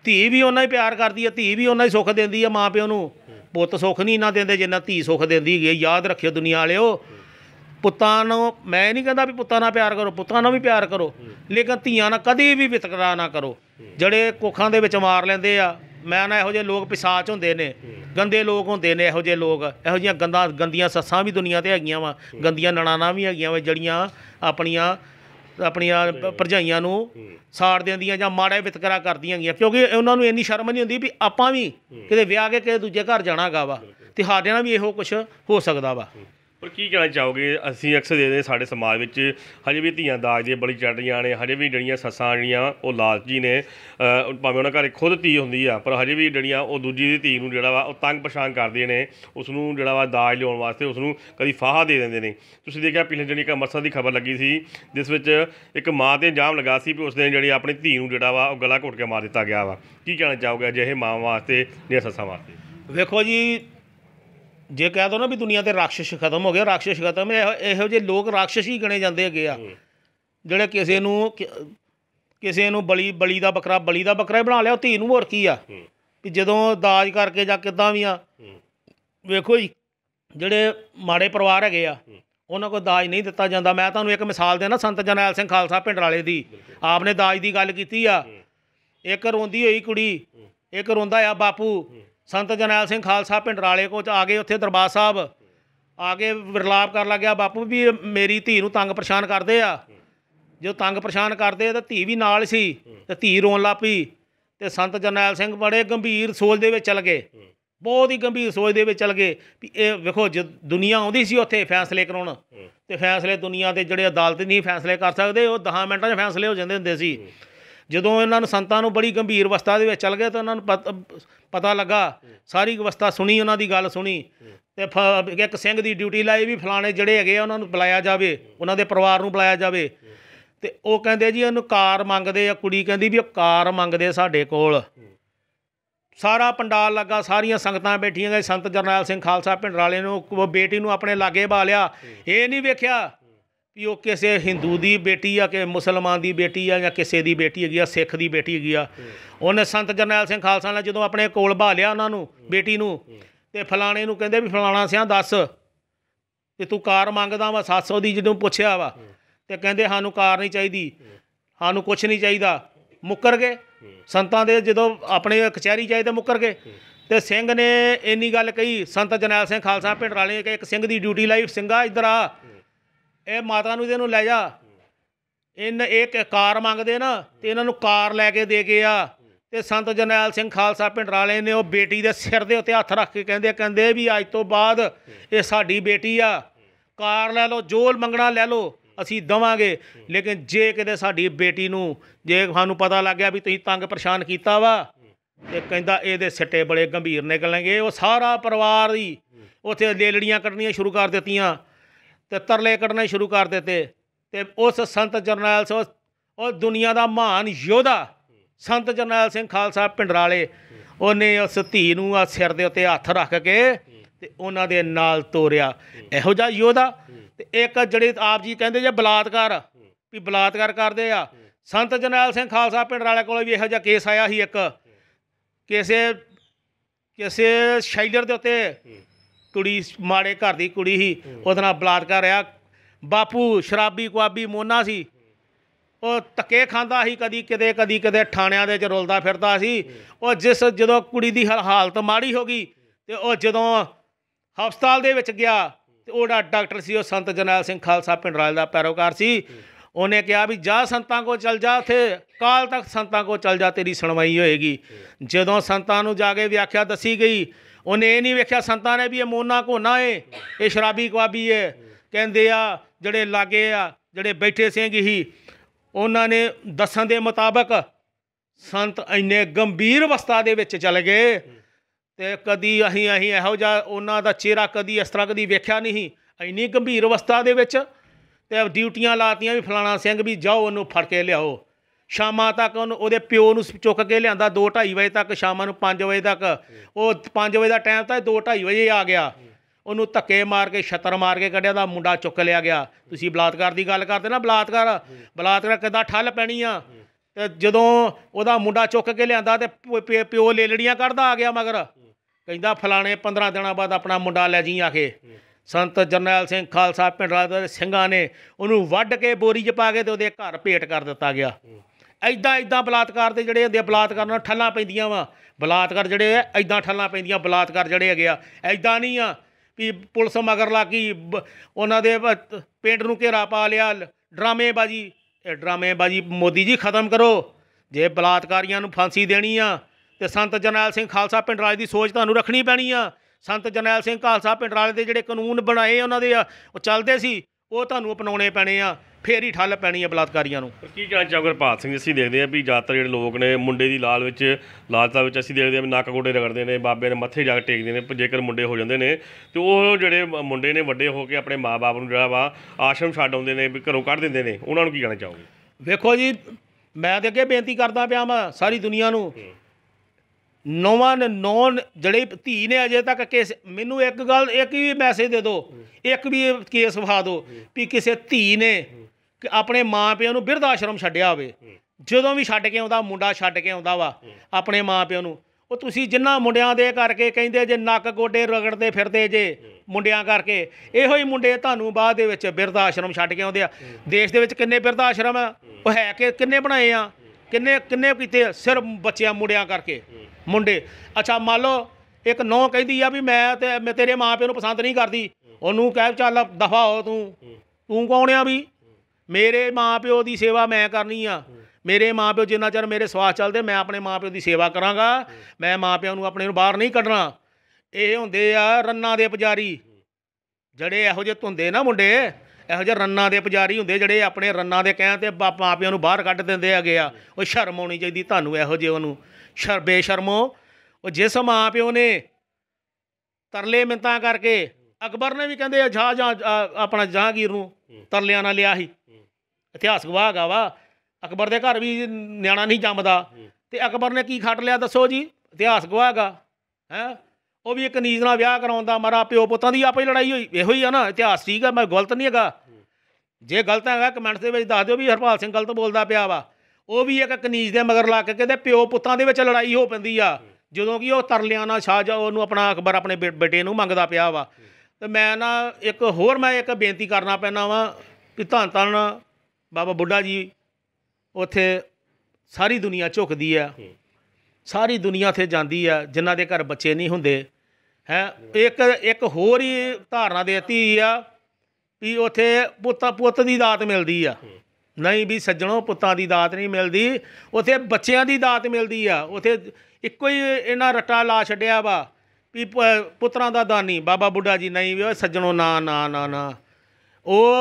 ਧੀ ਵੀ ਉਹਨਾਂ ਹੀ ਪਿਆਰ ਕਰਦੀ ਆ ਧੀ ਵੀ ਉਹਨਾਂ ਹੀ ਸੁੱਖ ਦਿੰਦੀ ਆ ਮਾਂ ਪਿਓ ਨੂੰ ਪੁੱਤ ਸੁੱਖ ਨਹੀਂ ਨਾ ਦਿੰਦੇ ਜਿੰਨਾ ਧੀ ਸੁੱਖ ਦਿੰਦੀ ਹੈ ਯਾਦ ਰੱਖਿਓ ਦੁਨੀਆ ਵਾਲਿਓ ਪੁੱਤਾਂ ਨੂੰ ਮੈਂ ਨਹੀਂ ਕਹਿੰਦਾ ਵੀ ਪੁੱਤਾਂ ਨਾਲ ਪਿਆਰ ਕਰੋ ਪੁੱਤਾਂ ਨਾਲ ਵੀ ਪਿਆਰ ਕਰੋ ਲੇਕਿਨ ਧੀਆਂ ਨਾਲ ਕਦੀ ਵੀ ਵਿਤਕਰਾ ਨਾ ਕਰੋ ਜਿਹੜੇ ਕੋਖਾਂ ਦੇ ਵਿੱਚ ਮਾਰ ਲੈਂਦੇ ਆ ਮੈਂ ਨਾ ਇਹੋ ਜਿਹੇ ਲੋਕ ਪਿਸਾਚ ਹੁੰਦੇ ਨੇ ਗੰਦੇ ਲੋਕ ਹੁੰਦੇ ਨੇ ਇਹੋ ਜਿਹੇ ਲੋਕ ਇਹੋ ਜੀਆਂ ਗੰਦਾ ਗੰਦੀਆਂ ਸੱਸਾਂ ਵੀ ਦੁਨੀਆ ਤੇ ਹੈਗੀਆਂ ਵਾ ਗੰਦੀਆਂ ਨਣਾਨਾਂ ਵੀ ਹੈਗੀਆਂ ਵਾ ਜੜੀਆਂ ਆਪਣੀਆਂ ਆਪਣੀਆਂ ਭਰਜਾਈਆਂ ਨੂੰ ਸਾੜ ਦਿੰਦੀਆਂ ਜਾਂ ਮਾੜੇ ਵਿਤਕਰਾ ਕਰਦੀਆਂ ਗਿਆ ਕਿਉਂਕਿ ਉਹਨਾਂ ਨੂੰ ਇੰਨੀ ਸ਼ਰਮ ਨਹੀਂ ਹੁੰਦੀ ਵੀ ਆਪਾਂ ਵੀ ਕਿਤੇ ਵਿਆਹ ਕੇ ਕਿਸੇ ਦੂਜੇ ਘਰ ਜਾਣਾਗਾ ਵਾ ਤੇ ਸਾਡੇ ਨਾਲ ਵੀ ਇਹੋ ਕੁਝ ਹੋ ਸਕਦਾ ਵਾ ਪਰ ਕੀ ਕਹਿਣਾ ਚਾਹੋਗੇ ਅਸੀਂ ਅਕਸਰ ਦੇ ਸਾਡੇ ਸਮਾਜ ਵਿੱਚ ਹਜੇ ਵੀ ਧੀਆਂ ਦਾਜ ਦੀ ਬਲੀ ਚੜੀਆਂ ਰਹੀਆਂ ਨੇ ਹਜੇ ਵੀ ਜਿਹੜੀਆਂ ਸੱਸਾਂ ਜਿਹੜੀਆਂ ਉਹ ਲਾਲਚੀ ਨੇ ਭਾਵੇਂ ਉਹਨਾਂ ਘਰੇ ਖੁਦ ਧੀ ਹੁੰਦੀ ਆ ਪਰ ਹਜੇ ਵੀ ਜਿਹੜੀਆਂ ਉਹ ਦੂਜੀ ਦੀ ਧੀ ਨੂੰ ਜਿਹੜਾ ਵਾ ਉਹ ਤੰਗ ਪਛਾਣ ਕਰਦੇ ਨੇ ਉਸ ਨੂੰ ਜਿਹੜਾ ਵਾ ਦਾਜ ਲਿਆਉਣ ਵਾਸਤੇ ਉਸ ਨੂੰ ਕਦੀ ਫਾਹਾ ਦੇ ਦਿੰਦੇ ਨੇ ਤੁਸੀਂ ਦੇਖਿਆ ਪਿਛਲੇ ਜਿਹੜੀ ਇੱਕ ਅੰਮ੍ਰਿਤਸਰ ਦੀ ਖਬਰ ਲੱਗੀ ਸੀ ਜਿਸ ਵਿੱਚ ਇੱਕ ਮਾਂ ਤੇ ਇਲਜ਼ਾਮ ਲਗਾ ਸੀ ਵੀ ਉਸ ਨੇ ਜਿਹੜੀ ਆਪਣੀ ਧੀ ਨੂੰ ਜਿਹੜਾ ਵਾ ਉਹ ਗਲਾ ਘੁੱਟ ਕੇ ਮਾਰ ਦਿੱਤਾ ਗਿਆ ਵਾ ਕੀ ਕਹਿਣਾ ਚਾਹੋਗੇ ਅਜਿਹੇ ਮਾਂ ਵਾਸਤੇ ਜਾਂ ਸੱਸਾਂ ਵਾਸਤੇ ਵੇਖੋ ਜੀ ਜੇ ਕਹਿ ਦੋ ਨਾ ਵੀ ਦੁਨੀਆ ਤੇ ਰਾਖਸ਼ ਖਤਮ ਹੋ ਗਿਆ ਰਾਖਸ਼ ਖਤਮ ਹੈ ਇਹੋ ਜਿਹੇ ਲੋਕ ਰਾਖਸ਼ ਹੀ ਗਣੇ ਜਾਂਦੇ ਹੈਗੇ ਆ ਜਿਹੜੇ ਕਿਸੇ ਨੂੰ ਕਿਸੇ ਨੂੰ ਬਲੀ ਬਲੀ ਦਾ ਬੱਕਰਾ ਬਲੀ ਦਾ ਬੱਕਰਾ ਬਣਾ ਲਿਆ ਧੀ ਨੂੰ ਹੋਰ ਕੀ ਆ ਵੀ ਜਦੋਂ ਦਾਜ ਕਰਕੇ ਜਾਂ ਕਿਦਾਂ ਵੀ ਆ ਵੇਖੋ ਜੀ ਜਿਹੜੇ ਮਾੜੇ ਪਰਿਵਾਰ ਹੈਗੇ ਆ ਉਹਨਾਂ ਕੋਲ ਦਾਜ ਨਹੀਂ ਦਿੱਤਾ ਜਾਂਦਾ ਮੈਂ ਤੁਹਾਨੂੰ ਇੱਕ ਮਿਸਾਲ ਦੇਣਾ ਸੰਤ ਜਨੈਲ ਸਿੰਘ ਖਾਲਸਾ ਪਿੰਡਰਾਲੇ ਦੀ ਆਪਨੇ ਦਾਜ ਦੀ ਗੱਲ ਕੀਤੀ ਆ ਇੱਕ ਰੋਂਦੀ ਹੋਈ ਕੁੜੀ ਇੱਕ ਰੋਂਦਾ ਆ ਬਾਪੂ ਸੰਤ ਜਨੈਲ ਸਿੰਘ ਖਾਲਸਾ ਪਿੰਡ ਰਾਲੇ ਕੋਚ ਆ ਗਏ ਉੱਥੇ ਦਰਬਾਰ ਸਾਹਿਬ ਆ ਕੇ ਵਿਰਲਾਪ ਕਰਨ ਲੱਗਿਆ ਬਾਪੂ ਵੀ ਮੇਰੀ ਧੀ ਨੂੰ ਤੰਗ ਪਰੇਸ਼ਾਨ ਕਰਦੇ ਆ ਜੋ ਤੰਗ ਪਰੇਸ਼ਾਨ ਕਰਦੇ ਆ ਤਾਂ ਧੀ ਵੀ ਨਾਲ ਸੀ ਤੇ ਧੀ ਰੋਣ ਲੱਪੀ ਤੇ ਸੰਤ ਜਨੈਲ ਸਿੰਘ ਬੜੇ ਗੰਭੀਰ ਸੋਚ ਦੇ ਵਿੱਚ ਚਲ ਗਏ ਬਹੁਤ ਹੀ ਗੰਭੀਰ ਸੋਚ ਦੇ ਵਿੱਚ ਚਲ ਗਏ ਵੀ ਇਹ ਵੇਖੋ ਜਦ ਦੁਨੀਆ ਆਉਂਦੀ ਸੀ ਉੱਥੇ ਫੈਸਲੇ ਕਰਾਉਣ ਤੇ ਫੈਸਲੇ ਦੁਨੀਆ ਦੇ ਜਿਹੜੇ ਅਦਾਲਤ ਨਹੀਂ ਫੈਸਲੇ ਕਰ ਸਕਦੇ ਉਹ 10 ਮਿੰਟਾਂ 'ਚ ਫੈਸਲੇ ਹੋ ਜਾਂਦੇ ਹੁੰਦੇ ਸੀ ਜਦੋਂ ਇਹਨਾਂ ਨੂੰ ਸੰਤਾਂ ਨੂੰ ਬੜੀ ਗੰਭੀਰ ਅਵਸਥਾ ਦੇ ਵਿੱਚ ਚਲ ਗਏ ਤਾਂ ਉਹਨਾਂ ਨੂੰ ਪਤਾ ਲੱਗਾ ਸਾਰੀ ਅਵਸਥਾ ਸੁਣੀ ਉਹਨਾਂ ਦੀ ਗੱਲ ਸੁਣੀ ਤੇ ਇੱਕ ਸਿੰਘ ਦੀ ਡਿਊਟੀ ਲਾਈ ਵੀ ਫਲਾਣੇ ਜਿਹੜੇ ਹੈਗੇ ਆ ਉਹਨਾਂ ਨੂੰ ਬੁਲਾਇਆ ਜਾਵੇ ਉਹਨਾਂ ਦੇ ਪਰਿਵਾਰ ਨੂੰ ਬੁਲਾਇਆ ਜਾਵੇ ਤੇ ਉਹ ਕਹਿੰਦੇ ਜੀ ਉਹਨੂੰ ਕਾਰ ਮੰਗਦੇ ਆ ਕੁੜੀ ਕਹਿੰਦੀ ਵੀ ਉਹ ਕਾਰ ਮੰਗਦੇ ਸਾਡੇ ਕੋਲ ਸਾਰਾ ਪੰਡਾਲ ਲੱਗਾ ਸਾਰੀਆਂ ਸੰਗਤਾਂ ਬੈਠੀਆਂ ਗਏ ਸੰਤ ਜਰਨੈਲ ਸਿੰਘ ਖਾਲਸਾ ਪਿੰਡ ਵਾਲੇ ਨੂੰ ਬੇਟੀ ਨੂੰ ਆਪਣੇ ਲਾਗੇ ਬਾ ਲਿਆ ਇਹ ਨਹੀਂ ਵੇਖਿਆ ਵੀ ਉਹ ਕਿਸੇ ਹਿੰਦੂ ਦੀ ਬੇਟੀ ਆ ਕਿ ਮੁਸਲਮਾਨ ਦੀ ਬੇਟੀ ਆ ਜਾਂ ਕਿਸੇ ਦੀ ਬੇਟੀ ਹੈਗੀ ਆ ਸਿੱਖ ਦੀ ਬੇਟੀ ਹੈਗੀ ਆ ਉਹਨੇ ਸੰਤ ਜਰਨੈਲ ਸਿੰਘ ਖਾਲਸਾ ਨਾਲ ਜਦੋਂ ਆਪਣੇ ਕੋਲ ਬਾ ਲਿਆ ਉਹਨਾਂ ਨੂੰ ਬੇਟੀ ਨੂੰ ਤੇ ਫਲਾਣੇ ਨੂੰ ਕਹਿੰਦੇ ਵੀ ਫਲਾਣਾ ਸਿਆ ਦੱਸ ਤੇ ਤੂੰ ਕਾਰ ਮੰਗਦਾ ਵਾ 700 ਦੀ ਜਦੋਂ ਪੁੱਛਿਆ ਵਾ ਤੇ ਕਹਿੰਦੇ ਸਾਨੂੰ ਕਾਰ ਨਹੀਂ ਚਾਹੀਦੀ ਸਾਨੂੰ ਕੁਝ ਨਹੀਂ ਚਾਹੀਦਾ ਮੁੱਕਰ ਗਏ ਸੰਤਾਂ ਦੇ ਜਦੋਂ ਆਪਣੇ ਕਚਹਿਰੀ ਜਾਏ ਤੇ ਮੁੱਕਰ ਗਏ ਤੇ ਸਿੰਘ ਨੇ ਇੰਨੀ ਗੱਲ ਕਹੀ ਸੰਤ ਜਰਨੈਲ ਸਿੰਘ ਖਾਲਸਾ ਪਿੰਡ ਵਾਲੇ ਕਿ ਇੱਕ ਸਿੰਘ ਦੀ ਡਿਊਟੀ ਲਾਈਫ ਸਿੰਘਾ ਇਧਰ ਆ ਇਹ ਮਾਤਾ ਨੂੰ ਇਹਨੂੰ ਲੈ ਜਾ ਇਹਨ ਇੱਕ ਕਾਰ ਮੰਗਦੇ ਨਾ ਤੇ ਇਹਨਾਂ ਨੂੰ ਕਾਰ ਲੈ ਕੇ ਦੇ ਗਏ ਆ ਤੇ ਸੰਤ ਜਰਨੈਲ ਸਿੰਘ ਖਾਲਸਾ ਪਿੰਡਰਾਲੇ ਨੇ ਉਹ ਬੇਟੀ ਦੇ ਸਿਰ ਦੇ ਉੱਤੇ ਹੱਥ ਰੱਖ ਕੇ ਕਹਿੰਦੇ ਕਹਿੰਦੇ ਵੀ ਅੱਜ ਤੋਂ ਬਾਅਦ ਇਹ ਸਾਡੀ ਬੇਟੀ ਆ ਕਾਰ ਲੈ ਲਓ ਜੋਲ ਮੰਗਣਾ ਲੈ ਲਓ ਅਸੀਂ ਦਵਾਂਗੇ ਲੇਕਿਨ ਜੇ ਕਿਤੇ ਸਾਡੀ ਬੇਟੀ ਨੂੰ ਜੇ ਸਾਨੂੰ ਪਤਾ ਲੱਗ ਗਿਆ ਵੀ ਤੁਸੀਂ ਤੰਗ ਪਰੇਸ਼ਾਨ ਕੀਤਾ ਵਾ ਤੇ ਕਹਿੰਦਾ ਇਹਦੇ ਸਿੱਟੇ ਬੜੇ ਗੰਭੀਰ ਨਿਕਲਣਗੇ ਉਹ ਸਾਰਾ ਪਰਿਵਾਰ ਹੀ ਉੱਥੇ ਲੇਲੜੀਆਂ ਕੱਢਣੀਆਂ ਸ਼ੁਰੂ ਕਰ ਦਿੱਤੀਆਂ ਤੇ ਤਰਲੇ ਕੱਢਣੇ ਸ਼ੁਰੂ ਕਰ ਦਿੱਤੇ ਤੇ ਉਸ ਸੰਤ ਜਰਨੈਲ ਸਿੰਘ ਉਹ ਦੁਨੀਆ ਦਾ ਮਹਾਨ ਯੋਧਾ ਸੰਤ ਜਰਨੈਲ ਸਿੰਘ ਖਾਲਸਾ ਪਿੰਡਰਾਲੇ ਉਹਨੇ ਉਸ ਧੀ ਨੂੰ ਆ ਸਿਰ ਦੇ ਉੱਤੇ ਹੱਥ ਰੱਖ ਕੇ ਤੇ ਉਹਨਾਂ ਦੇ ਨਾਲ ਤੋਰਿਆ ਇਹੋ ਜਿਹਾ ਯੋਧਾ ਤੇ ਇੱਕ ਜਿਹੜੇ ਆਪ ਜੀ ਕਹਿੰਦੇ ਜੇ ਬਲਾਤਕਾਰ ਵੀ ਬਲਾਤਕਾਰ ਕਰਦੇ ਆ ਸੰਤ ਜਰਨੈਲ ਸਿੰਘ ਖਾਲਸਾ ਪਿੰਡਰਾਲੇ ਕੋਲ ਵੀ ਇਹੋ ਜਿਹਾ ਕੇਸ ਆਇਆ ਸੀ ਇੱਕ ਕਿਸੇ ਕਿਸੇ ਸ਼ੈਲਰ ਦੇ ਉੱਤੇ ਕੁੜੀ ਮਾੜੇ ਘਰ ਦੀ ਕੁੜੀ ਸੀ ਉਹਦੇ ਨਾਲ ਬਲਾਤਕਾਰ ਰਿਹਾ ਬਾਪੂ ਸ਼ਰਾਬੀ ਕੁਆਬੀ ਮੋਨਾ ਸੀ ਉਹ ਤੱਕੇ ਖਾਂਦਾ ਸੀ ਕਦੀ ਕਿਤੇ ਕਦੀ ਕਿਤੇ ਥਾਣਿਆਂ ਦੇ ਚ ਰੁਲਦਾ ਫਿਰਦਾ ਸੀ ਉਹ ਜਿਸ ਜਦੋਂ ਕੁੜੀ ਦੀ ਹਾਲਤ ਮਾੜੀ ਹੋ ਗਈ ਤੇ ਉਹ ਜਦੋਂ ਹਸਪਤਾਲ ਦੇ ਵਿੱਚ ਗਿਆ ਤੇ ਉਹਦਾ ਡਾਕਟਰ ਸੀ ਉਹ ਸੰਤ ਜਨਰਲ ਸਿੰਘ ਖਾਲਸਾ ਪਿੰਡਰਾਲ ਦਾ ਪੈਰੋਕਾਰ ਸੀ ਉਹਨੇ ਕਿਹਾ ਵੀ ਜਾ ਸੰਤਾਂ ਕੋ ਚਲ ਜਾ ਉਥੇ ਕਾਲ ਤੱਕ ਸੰਤਾਂ ਕੋ ਚਲ ਜਾ ਤੇਰੀ ਸੁਣਵਾਈ ਹੋਏਗੀ ਜਦੋਂ ਸੰਤਾਂ ਨੂੰ ਜਾ ਕੇ ਵਿਆਖਿਆ ਦੱਸੀ ਗਈ ਉਹਨੇ ਇਹ ਨਹੀਂ ਵੇਖਿਆ ਸੰਤਾਂ ਨੇ ਵੀ ਇਹ ਮੋਨਾ ਕੋਨਾ ਏ ਇਹ ਸ਼ਰਾਬੀ ਕਵਾਬੀ ਏ ਕਹਿੰਦੇ ਆ ਜਿਹੜੇ ਲਾਗੇ ਆ ਜਿਹੜੇ ਬੈਠੇ ਸਿੰਘ ਹੀ ਉਹਨਾਂ ਨੇ ਦਸਾਂ ਦੇ ਮੁਤਾਬਕ ਸੰਤ ਇੰਨੇ ਗੰਭੀਰ ਅਵਸਥਾ ਦੇ ਵਿੱਚ ਚਲੇ ਗਏ ਤੇ ਕਦੀ ਅਸੀਂ ਅਸੀਂ ਇਹੋ ਜਿਹਾ ਉਹਨਾਂ ਦਾ ਚਿਹਰਾ ਕਦੀ ਇਸ ਤਰ੍ਹਾਂ ਕਦੀ ਵੇਖਿਆ ਨਹੀਂ ਇੰਨੀ ਗੰਭੀਰ ਅਵਸਥਾ ਦੇ ਵਿੱਚ ਤੇ ਡਿਊਟੀਆਂ ਲਾਤੀਆਂ ਵੀ ਫਲਾਣਾ ਸਿੰਘ ਵੀ ਜਾਓ ਉਹਨੂੰ ਫੜ ਕੇ ਲਿਆਓ ਸ਼ਾਮਾਂ ਤੱਕ ਉਹਨੂੰ ਉਹਦੇ ਪਿਓ ਨੂੰ ਚੁੱਕ ਕੇ ਲਿਆਂਦਾ 2:30 ਵਜੇ ਤੱਕ ਸ਼ਾਮਾਂ ਨੂੰ 5 ਵਜੇ ਤੱਕ ਉਹ 5 ਵਜੇ ਦਾ ਟਾਈਮ ਤਾਂ 2:30 ਵਜੇ ਆ ਗਿਆ ਉਹਨੂੰ ਧੱਕੇ ਮਾਰ ਕੇ ਛੱਤਰ ਮਾਰ ਕੇ ਕੱਢਿਆ ਦਾ ਮੁੰਡਾ ਚੁੱਕ ਲਿਆ ਗਿਆ ਤੁਸੀਂ ਬਲਾਤਕਾਰ ਦੀ ਗੱਲ ਕਰਦੇ ਨਾ ਬਲਾਤਕਾਰ ਬਲਾਤਕਾਰ ਕਿਦਾਂ ਠੱਲ ਪੈਣੀ ਆ ਤੇ ਜਦੋਂ ਉਹਦਾ ਮੁੰਡਾ ਚੁੱਕ ਕੇ ਲਿਆਂਦਾ ਤੇ ਪਿਓ ਲੇਲੜੀਆਂ ਕੱਢਦਾ ਆ ਗਿਆ ਮਗਰ ਕਹਿੰਦਾ ਫਲਾਣੇ 15 ਦਿਨਾਂ ਬਾਅਦ ਆਪਣਾ ਮੁੰਡਾ ਲੈ ਜੀ ਆਖੇ ਸੰਤ ਜਰਨੈਲ ਸਿੰਘ ਖਾਲਸਾ ਪਿੰਡਰਾ ਦੇ ਸਿੰਘਾਂ ਨੇ ਉਹਨੂੰ ਵੱਢ ਕੇ ਬੋਰੀ 'ਚ ਪਾ ਕੇ ਤੇ ਉਹਦੇ ਘਰ ਭੇਟ ਕਰ ਦਿੱਤਾ ਗਿਆ ਐਦਾਂ ਐਦਾਂ ਬਲਾਤਕਾਰ ਦੇ ਜਿਹੜੇ ਹੁੰਦੇ ਆ ਬਲਾਤਕਾਰ ਨਾਲ ਠੱਲਾਂ ਪੈਂਦੀਆਂ ਵਾ ਬਲਾਤਕਾਰ ਜਿਹੜੇ ਆ ਐਦਾਂ ਠੱਲਾਂ ਪੈਂਦੀਆਂ ਬਲਾਤਕਾਰ ਜਿਹੜੇ ਹੈਗੇ ਆ ਐਦਾਂ ਨਹੀਂ ਆ ਵੀ ਪੁਲਿਸ ਮਗਰ ਕੇ ਉਹਨਾਂ ਦੇ ਪਿੰਡ ਨੂੰ ਘੇਰਾ ਪਾ ਲਿਆ ਡਰਾਮੇਬਾਜੀ ਇਹ ਡਰਾਮੇਬਾਜੀ ਮੋਦੀ ਜੀ ਖਤਮ ਕਰੋ ਜੇ ਬਲਾਤਕਾਰੀਆਂ ਨੂੰ ਫਾਂਸੀ ਦੇਣੀ ਆ ਤੇ ਸੰਤ ਜਰਨੈਲ ਸਿੰਘ ਖਾਲਸਾ ਪਿੰਡ ਰਾਜ ਦੀ ਸੋਚ ਤੁਹਾਨੂੰ ਰੱਖਣੀ ਪੈਣੀ ਆ ਸੰਤ ਜਰਨੈਲ ਸਿੰਘ ਖਾਲਸਾ ਪਿੰਡ ਰਾਜ ਦੇ ਜਿਹੜੇ ਕਾਨੂੰਨ ਬਣਾਏ ਉਹਨਾਂ ਦੇ ਉਹ ਚੱਲਦੇ ਸੀ ਉਹ ਤੁਹਾਨੂੰ ਅਪਣਾਉਣੇ ਪੈਣੇ ਆ ਫੇਰ ਹੀ ਠੱਲ ਪੈਣੀ ਹੈ ਬਲਾਤਕਾਰੀਆਂ ਨੂੰ ਕੀ ਕਹਿਣਾ ਚਾਹੋਗੇ ਪਾਲ ਸਿੰਘ ਅਸੀਂ ਦੇਖਦੇ ਆ ਵੀ ਜ਼ਿਆਦਾਤਰ ਜਿਹੜੇ ਲੋਕ ਨੇ ਮੁੰਡੇ ਦੀ ਲਾਲ ਵਿੱਚ ਲਾਲਤਾ ਵਿੱਚ ਅਸੀਂ ਦੇਖਦੇ ਆ ਵੀ ਨੱਕ ਗੋਡੇ ਰਗੜਦੇ ਨੇ ਬਾਬੇ ਨੇ ਮੱਥੇ ਜਾ ਕੇ ਟੇਕਦੇ ਨੇ ਜੇਕਰ ਮੁੰਡੇ ਹੋ ਜਾਂਦੇ ਨੇ ਤੇ ਉਹ ਜਿਹੜੇ ਮੁੰਡੇ ਨੇ ਵੱਡੇ ਹੋ ਕੇ ਆਪਣੇ ਮਾਪੇ ਨੂੰ ਜਿਹੜਾ ਵਾ ਆਸ਼ਰਮ ਛੱਡ ਆਉਂਦੇ ਨੇ ਵੀ ਘਰੋਂ ਕੱਢ ਦਿੰਦੇ ਨੇ ਉਹਨਾਂ ਨੂੰ ਕੀ ਕਹਿਣਾ ਚਾਹੋਗੇ ਵੇਖੋ ਜੀ ਮੈਂ ਤੇ ਅੱਗੇ ਬੇਨਤੀ ਕਰਦਾ ਪਿਆ ਮੈਂ ਸਾਰੀ ਦੁਨੀਆ ਨੂੰ ਨੌਵਾਂ ਨੇ ਨੌਨ ਜਿਹੜੇ ਧੀ ਨੇ ਅਜੇ ਤੱਕ ਕੇਸ ਮੈਨੂੰ ਇੱਕ ਗੱਲ ਇੱਕ ਵੀ ਮੈਸੇਜ ਦੇ ਦਿਓ ਇੱਕ ਵੀ ਕੇਸ ਵਹਾ ਦਿਓ ਵੀ ਕਿਸੇ ਧੀ ਨੇ ਕਿ ਆਪਣੇ ਮਾਪਿਆਂ ਨੂੰ ਬਿਰਧ ਆਸ਼ਰਮ ਛੱਡਿਆ ਹੋਵੇ ਜਦੋਂ ਵੀ ਛੱਡ ਕੇ ਆਉਂਦਾ ਮੁੰਡਾ ਛੱਡ ਕੇ ਆਉਂਦਾ ਵਾ ਆਪਣੇ ਮਾਪਿਆਂ ਨੂੰ ਉਹ ਤੁਸੀਂ ਜਿੰਨਾ ਮੁੰਡਿਆਂ ਦੇ ਕਰਕੇ ਕਹਿੰਦੇ ਜੇ ਨੱਕ ਗੋਡੇ ਰਗੜਦੇ ਫਿਰਦੇ ਜੇ ਮੁੰਡਿਆਂ ਕਰਕੇ ਇਹੋ ਹੀ ਮੁੰਡੇ ਤੁਹਾਨੂੰ ਬਾਅਦ ਦੇ ਵਿੱਚ ਬਿਰਧ ਆਸ਼ਰਮ ਛੱਡ ਕੇ ਆਉਂਦੇ ਆ ਦੇਸ਼ ਦੇ ਵਿੱਚ ਕਿੰਨੇ ਬਿਰਧ ਆਸ਼ਰਮ ਆ ਉਹ ਹੈ ਕਿ ਕਿੰਨੇ ਬਣਾਏ ਆ ਕਿੰਨੇ ਕਿੰਨੇ ਕੀਤੇ ਸਿਰਫ ਬੱਚਿਆਂ ਮੁੰਡਿਆਂ ਕਰਕੇ ਮੁੰਡੇ ਅੱਛਾ ਮੰਨ ਲਓ ਇੱਕ ਨੌ ਕਹਿੰਦੀ ਆ ਵੀ ਮੈਂ ਤੇ ਮੈਂ ਤੇਰੇ ਮਾਪਿਆਂ ਨੂੰ ਪਸੰਦ ਨਹੀਂ ਕਰਦੀ ਉਹਨੂੰ ਕਹਿ ਚੱਲ ਦਫਾ ਹੋ ਤੂੰ ਤੂੰ ਕੌਣ ਆ ਵੀ ਮੇਰੇ ਮਾਪਿਓ ਦੀ ਸੇਵਾ ਮੈਂ ਕਰਨੀ ਆ ਮੇਰੇ ਮਾਪਿਓ ਜਿੰਨਾ ਚਿਰ ਮੇਰੇ ਸਵਾਸ ਚੱਲਦੇ ਮੈਂ ਆਪਣੇ ਮਾਪਿਓ ਦੀ ਸੇਵਾ ਕਰਾਂਗਾ ਮੈਂ ਮਾਪਿਆਂ ਨੂੰ ਆਪਣੇ ਨੂੰ ਬਾਹਰ ਨਹੀਂ ਕੱਢਣਾ ਇਹ ਹੁੰਦੇ ਆ ਰੰਨਾ ਦੇ ਪੁਜਾਰੀ ਜਿਹੜੇ ਇਹੋ ਜਿਹੇ ਧੁੰਦੇ ਨਾ ਮੁੰਡੇ ਇਹੋ ਜਿਹੇ ਰੰਨਾ ਦੇ ਪੁਜਾਰੀ ਹੁੰਦੇ ਜਿਹੜੇ ਆਪਣੇ ਰੰਨਾ ਦੇ ਕਹਿਣ ਤੇ ਮਾਪਿਆਂ ਨੂੰ ਬਾਹਰ ਕੱਢ ਦਿੰਦੇ ਹੈਗੇ ਆ ਉਹ ਸ਼ਰਮ ਆਉਣੀ ਚਾਹੀਦੀ ਤੁਹਾਨੂੰ ਇਹੋ ਜਿਹੇ ਉਹਨੂੰ ਸ਼ਰਬੇ ਸ਼ਰਮੋ ਉਹ ਜਿਸ ਮਾਪਿਓ ਨੇ ਤਰਲੇ ਮਿੰਤਾ ਕਰਕੇ ਅਕਬਰ ਨੇ ਵੀ ਕਹਿੰਦੇ ਆ ਜਾ ਜਾ ਆਪਣਾ ਜਹਾਂਗੀਰ ਨੂੰ ਤਰਲਿਆਂ ਨਾਲ ਲਿਆ ਸੀ ਇਤਿਹਾਸ ਗਵਾਹ ਵਾ ਅਕਬਰ ਦੇ ਘਰ ਵੀ ਨਿਆਣਾ ਨਹੀਂ ਜੰਮਦਾ ਤੇ ਅਕਬਰ ਨੇ ਕੀ ਖੱਟ ਲਿਆ ਦੱਸੋ ਜੀ ਇਤਿਹਾਸ ਆ ਹੈ ਉਹ ਵੀ ਇੱਕ ਨੀਜ਼ ਨਾਲ ਵਿਆਹ ਕਰਾਉਂਦਾ ਮਰਾ ਪਿਓ ਪੁੱਤਾਂ ਦੀ ਆਪੇ ਲੜਾਈ ਹੋਈ ਇਹੋ ਹੀ ਆ ਨਾ ਇਤਿਹਾਸ ਠੀਕ ਆ ਮੈਂ ਗਲਤ ਨਹੀਂ ਹੈਗਾ ਜੇ ਗਲਤ ਹੈਗਾ ਕਮੈਂਟਸ ਦੇ ਵਿੱਚ ਦੱਸ ਦਿਓ ਵੀ ਹਰਪਾਲ ਸਿੰਘ ਗਲਤ ਬੋਲਦਾ ਪਿਆ ਵਾ ਉਹ ਵੀ ਇੱਕ ਕਨੀਜ਼ ਦੇ ਮਗਰ ਲਾ ਕੇ ਕਹਿੰਦੇ ਪਿਓ ਪੁੱਤਾਂ ਦੇ ਵਿੱਚ ਲੜਾਈ ਹੋ ਪੈਂਦੀ ਆ ਜਦੋਂ ਕਿ ਉਹ ਤਰਲਿਆਣਾ ਸ਼ਾਹਜਾ ਉਹਨੂੰ ਆਪਣਾ ਅਕਬਰ ਆਪਣੇ ਬੇਟੇ ਨੂੰ ਮੰਗਦਾ ਪਿਆ ਵਾ ਤੇ ਮੈਂ ਨਾ ਇੱਕ ਹੋਰ ਮੈਂ ਇੱਕ ਬੇਨਤੀ ਕਰਨਾ ਪੈਣਾ ਵਾ ਕਿ ਧੰਨ ਧੰਨ ਬਾਬਾ ਬੁੱਢਾ ਜੀ ਉੱਥੇ ਸਾਰੀ ਦੁਨੀਆ ਝੁਕਦੀ ਆ ਸਾਰੀ ਦੁਨੀਆ ਤੇ ਜਾਂਦੀ ਆ ਜਿਨ੍ਹਾਂ ਦੇ ਘਰ ਬੱਚੇ ਨਹੀਂ ਹੁੰਦੇ ਹੈ ਇੱਕ ਇੱਕ ਹੋਰ ਹੀ ਧਾਰਨਾ ਦੇਤੀ ਆ ਵੀ ਉੱਥੇ ਪੁੱਤਾਂ ਪੁੱਤ ਦੀ ਦਾਤ ਮਿਲਦੀ ਆ ਨਹੀਂ ਵੀ ਸੱਜਣੋ ਪੁੱਤਾਂ ਦੀ ਦਾਤ ਨਹੀਂ ਮਿਲਦੀ ਉੱਥੇ ਬੱਚਿਆਂ ਦੀ ਦਾਤ ਮਿਲਦੀ ਆ ਉੱਥੇ ਇੱਕੋ ਹੀ ਇਹਨਾਂ ਰੱਟਾ ਲਾ ਛੱਡਿਆ ਵਾ ਵੀ ਪੁੱਤਰਾਂ ਦਾ ਦਾਨੀ ਬਾਬਾ ਬੁੱਢਾ ਜੀ ਨਹੀਂ ਵੀ ਓਏ ਸੱਜਣੋ ਨਾ ਨਾ ਨਾ ਨਾ ਉਹ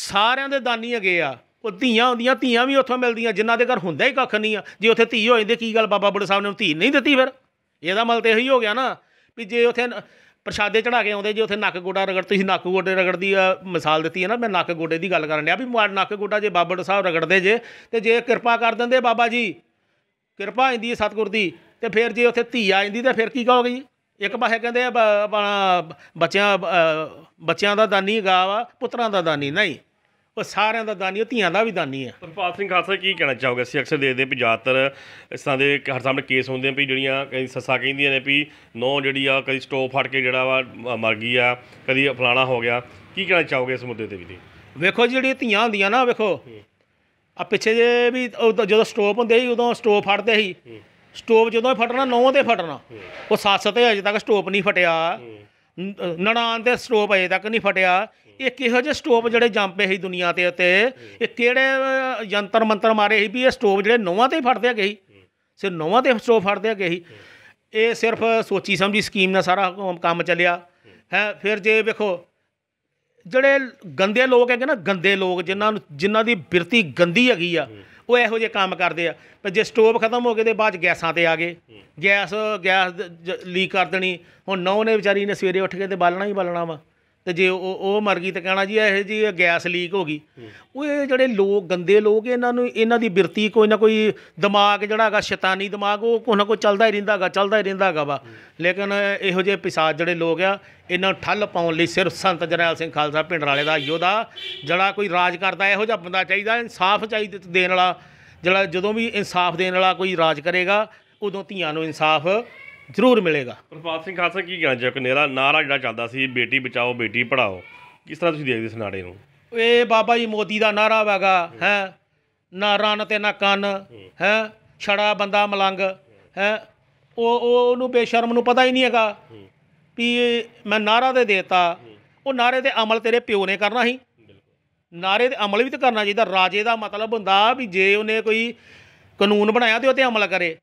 ਸਾਰਿਆਂ ਦੇ ਦਾਨੀ ਹੈਗੇ ਆ ਉਹ ਧੀਆਂ ਹੁੰਦੀਆਂ ਧੀਆਂ ਵੀ ਉੱਥੋਂ ਮਿਲਦੀਆਂ ਜਿਨ੍ਹਾਂ ਦੇ ਘਰ ਹੁੰਦਾ ਹੀ ਕੱਖ ਨਹੀਂ ਆ ਜੇ ਉੱਥੇ ਧੀ ਹੋ ਜਾਂਦੇ ਕੀ ਗੱਲ ਬਾਬਾ ਬੁੱਢਾ ਸਾਹਿਬ ਨੇ ਧੀ ਨਹੀਂ ਦਿੱਤੀ ਫਿਰ ਇਹਦਾ ਮਤਲਬ ਤੇ ਇਹੀ ਹੋ ਗਿਆ ਨਾ ਵੀ ਜੇ ਉੱਥੇ ਪ੍ਰਸ਼ਾਦੇ ਚੜਾ ਕੇ ਆਉਂਦੇ ਜੇ ਉੱਥੇ ਨੱਕ ਗੋਡਾ ਰਗੜ ਤੁਸੀਂ ਨੱਕ ਗੋਡੇ ਰਗੜਦੀ ਮਿਸਾਲ ਦਿੱਤੀ ਹੈ ਨਾ ਮੈਂ ਨੱਕ ਗੋਡੇ ਦੀ ਗੱਲ ਕਰਨ ਲਿਆ ਵੀ ਨੱਕ ਗੋਡਾ ਜੇ ਬਾਬਾ ਸਾਹਿਬ ਰਗੜਦੇ ਜੇ ਤੇ ਜੇ ਕਿਰਪਾ ਕਰ ਦਿੰਦੇ ਬਾਬਾ ਜੀ ਕਿਰਪਾ ਹੁੰਦੀ ਹੈ ਸਤਗੁਰ ਦੀ ਤੇ ਫਿਰ ਜੇ ਉੱਥੇ ਧੀ ਆ ਜਾਂਦੀ ਤੇ ਫਿਰ ਕੀ ਕਹੋਗੇ ਜੀ ਇੱਕ ਪਾਸੇ ਕਹਿੰਦੇ ਆ ਆਪਣਾ ਬੱਚਿਆਂ ਬੱਚਿਆਂ ਦਾ ਦਾਨੀ ਗਾ ਵਾ ਪੁੱਤਰਾਂ ਦਾ ਦਾਨੀ ਨਹੀਂ ਉਹ ਸਾਰਿਆਂ ਦਾ ਦਾਨੀ ਉਹ ਧੀਆਂ ਦਾ ਵੀ ਦਾਨੀ ਆ ਪ੍ਰਭਾਤ ਸਿੰਘ ਖਾਲਸਾ ਕੀ ਕਹਿਣਾ ਚਾਹੋਗੇ ਅਸੀਂ ਅਕਸਰ ਦੇਖਦੇ ਵੀ ਜ਼ਿਆਦਾਤਰ ਇਸ ਤਰ੍ਹਾਂ ਦੇ ਹਰ ਸਾਹਮਣੇ ਕੇਸ ਹੁੰਦੇ ਆ ਵੀ ਜਿਹੜੀਆਂ ਕਈ ਸੱਸਾਂ ਕਹਿੰਦੀਆਂ ਨੇ ਵੀ ਨੋ ਜਿਹੜੀ ਆ ਕਦੀ ਸਟੋਪ ਫਟ ਕੇ ਜਿਹੜਾ ਵਾ ਮਰ ਗਈ ਆ ਕਦੀ ਫਲਾਣਾ ਹੋ ਗਿਆ ਕੀ ਕਹਿਣਾ ਚਾਹੋਗੇ ਇਸ ਮੁੱਦੇ ਤੇ ਵੀ ਵੇਖੋ ਜਿਹੜੀ ਧੀਆਂ ਹੁੰਦੀਆਂ ਨਾ ਵੇਖੋ ਆ ਪਿੱਛੇ ਜੇ ਵੀ ਜਦੋਂ ਸਟੋਪ ਹੁੰਦੇ ਸੀ ਉਦੋਂ ਸਟੋਪ ਫੜਦੇ ਸੀ ਸਟੋਪ ਜਦੋਂ ਫਟਣਾ ਨੌਂ ਤੇ ਫਟਣਾ ਉਹ ਸੱਸ ਤੇ ਅਜੇ ਤੱਕ ਸਟੋਪ ਨਹੀਂ ਫਟਿਆ ਨਣਾਨ ਤੇ ਸਟੋਪ ਅਜੇ ਤੱਕ ਨਹੀਂ ਫਟਿਆ ਇਹ ਕਿਹੋ ਜਿਹੇ ਸਟੋਪ ਜਿਹੜੇ ਜੰਪੇ ਸੀ ਦੁਨੀਆ ਤੇ ਉੱਤੇ ਇਹ ਕਿਹੜੇ ਯੰਤਰ ਮੰਤਰ ਮਾਰੇ ਸੀ ਵੀ ਇਹ ਸਟੋਪ ਜਿਹੜੇ ਨੌਵਾਂ ਤੇ ਫਟਦੇ ਆਗੇ ਹੀ ਸਿਰ ਨੌਵਾਂ ਤੇ ਸਟੋਪ ਫਟਦੇ ਆਗੇ ਹੀ ਇਹ ਸਿਰਫ ਸੋਚੀ ਸਮਝੀ ਸਕੀਮ ਨਾਲ ਸਾਰਾ ਕੰਮ ਚੱਲਿਆ ਹੈ ਫਿਰ ਜੇ ਵੇਖੋ ਜਿਹੜੇ ਗੰਦੇ ਲੋਕ ਹੈਗੇ ਨਾ ਗੰਦੇ ਲੋਕ ਜਿਨ੍ਹਾਂ ਨੂੰ ਜਿਨ੍ਹਾਂ ਦੀ ਬਿਰਤੀ ਗੰਦੀ ਹੈਗੀ ਆ ਉਹ ਇਹੋ ਜਿਹੇ ਕੰਮ ਕਰਦੇ ਆ ਪਰ ਜੇ ਸਟੋਵ ਖਤਮ ਹੋ ਗਏ ਤੇ ਬਾਅਦ ਗੈਸਾਂ ਤੇ ਆ ਗਏ ਗੈਸ ਗੈਸ ਲੀਕ ਕਰ ਦੇਣੀ ਹੁਣ ਨੌ ਨੇ ਵਿਚਾਰੀ ਨੇ ਸਵੇਰੇ ਉੱਠ ਕੇ ਤੇ ਬਾਲਣਾ ਹੀ ਬਾਲਣਾ ਵਾ ਤੇ ਜੇ ਉਹ ਉਹ ਮਰ ਗਈ ਤਾਂ ਕਹਿਣਾ ਜੀ ਇਹ ਜੀ ਗੈਸ ਲੀਕ ਹੋ ਗਈ ਉਹ ਇਹ ਜਿਹੜੇ ਲੋਕ ਗੰਦੇ ਲੋਕ ਇਹਨਾਂ ਨੂੰ ਇਹਨਾਂ ਦੀ ਬਿਰਤੀ ਕੋਈ ਨਾ ਕੋਈ ਦਿਮਾਗ ਜਿਹੜਾ ਹੈਗਾ ਸ਼ੈਤਾਨੀ ਦਿਮਾਗ ਉਹ ਕੋਈ ਨਾ ਕੋਈ ਚੱਲਦਾ ਹੀ ਰਹਿੰਦਾ ਹੈਗਾ ਚੱਲਦਾ ਹੀ ਰਹਿੰਦਾ ਹੈਗਾ ਵਾ ਲੇਕਿਨ ਇਹੋ ਜਿਹੇ ਪਿਸਾਦ ਜਿਹੜੇ ਲੋਕ ਆ ਇਹਨਾਂ ਨੂੰ ਠੱਲ ਪਾਉਣ ਲਈ ਸਿਰਫ ਸੰਤ ਜਰਨੈਲ ਸਿੰਘ ਖਾਲਸਾ ਪਿੰਡ ਵਾਲੇ ਦਾ ਯੋਧਾ ਜਿਹੜਾ ਕੋਈ ਰਾਜ ਕਰਦਾ ਇਹੋ ਜਿਹਾ ਬੰਦਾ ਚਾਹੀਦਾ ਇਨਸਾਫ ਚਾਹੀਦਾ ਦੇਣ ਵਾਲਾ ਜਿਹੜਾ ਜਦੋਂ ਵੀ ਇਨਸਾਫ ਦੇਣ ਵਾਲਾ ਕੋਈ ਰਾਜ ਕਰੇਗਾ ਉਦੋਂ ਧੀਆਂ ਨੂੰ ਇਨਸਾਫ ਜ਼ਰੂਰ ਮਿਲੇਗਾ ਪ੍ਰਭਾਤ ਸਿੰਘ ਖਾਲਸਾ ਕੀ ਗਿਆ ਚਾਹੋ ਕਨੇਰਾ ਨਾਰਾ ਜਿਹੜਾ ਚੱਲਦਾ ਸੀ ਬੇਟੀ ਬਚਾਓ ਬੇਟੀ ਪੜਾਓ ਕਿਸ ਤਰ੍ਹਾਂ ਤੁਸੀਂ ਦੇਖਦੇ ਸਨਾੜੇ ਨੂੰ ਇਹ ਬਾਬਾ ਜੀ ਮੋਦੀ ਦਾ ਨਾਰਾ ਵਾਗਾ ਹੈ ਨਾ ਰਾਨ ਤੇ ਨਾ ਕੰਨ ਹੈ ਛੜਾ ਬੰਦਾ ਮਲੰਗ ਹੈ ਉਹ ਉਹ ਉਹਨੂੰ ਬੇਸ਼ਰਮ ਨੂੰ ਪਤਾ ਹੀ ਨਹੀਂ ਹੈਗਾ ਵੀ ਮੈਂ ਨਾਰਾ ਦੇ ਦੇਤਾ ਉਹ ਨਾਰੇ ਤੇ ਅਮਲ ਤੇਰੇ ਪਿਓ ਨੇ ਕਰਨਾ ਸੀ ਨਾਰੇ ਤੇ ਅਮਲ ਵੀ ਤਾਂ ਕਰਨਾ ਚਾਹੀਦਾ ਰਾਜੇ ਦਾ ਮਤਲਬ ਹੁੰਦਾ ਵੀ ਜੇ ਉਹਨੇ ਕੋਈ ਕਾਨੂੰਨ ਬਣਾਇਆ ਤੇ ਉਹ ਤੇ ਅਮਲ ਕਰੇ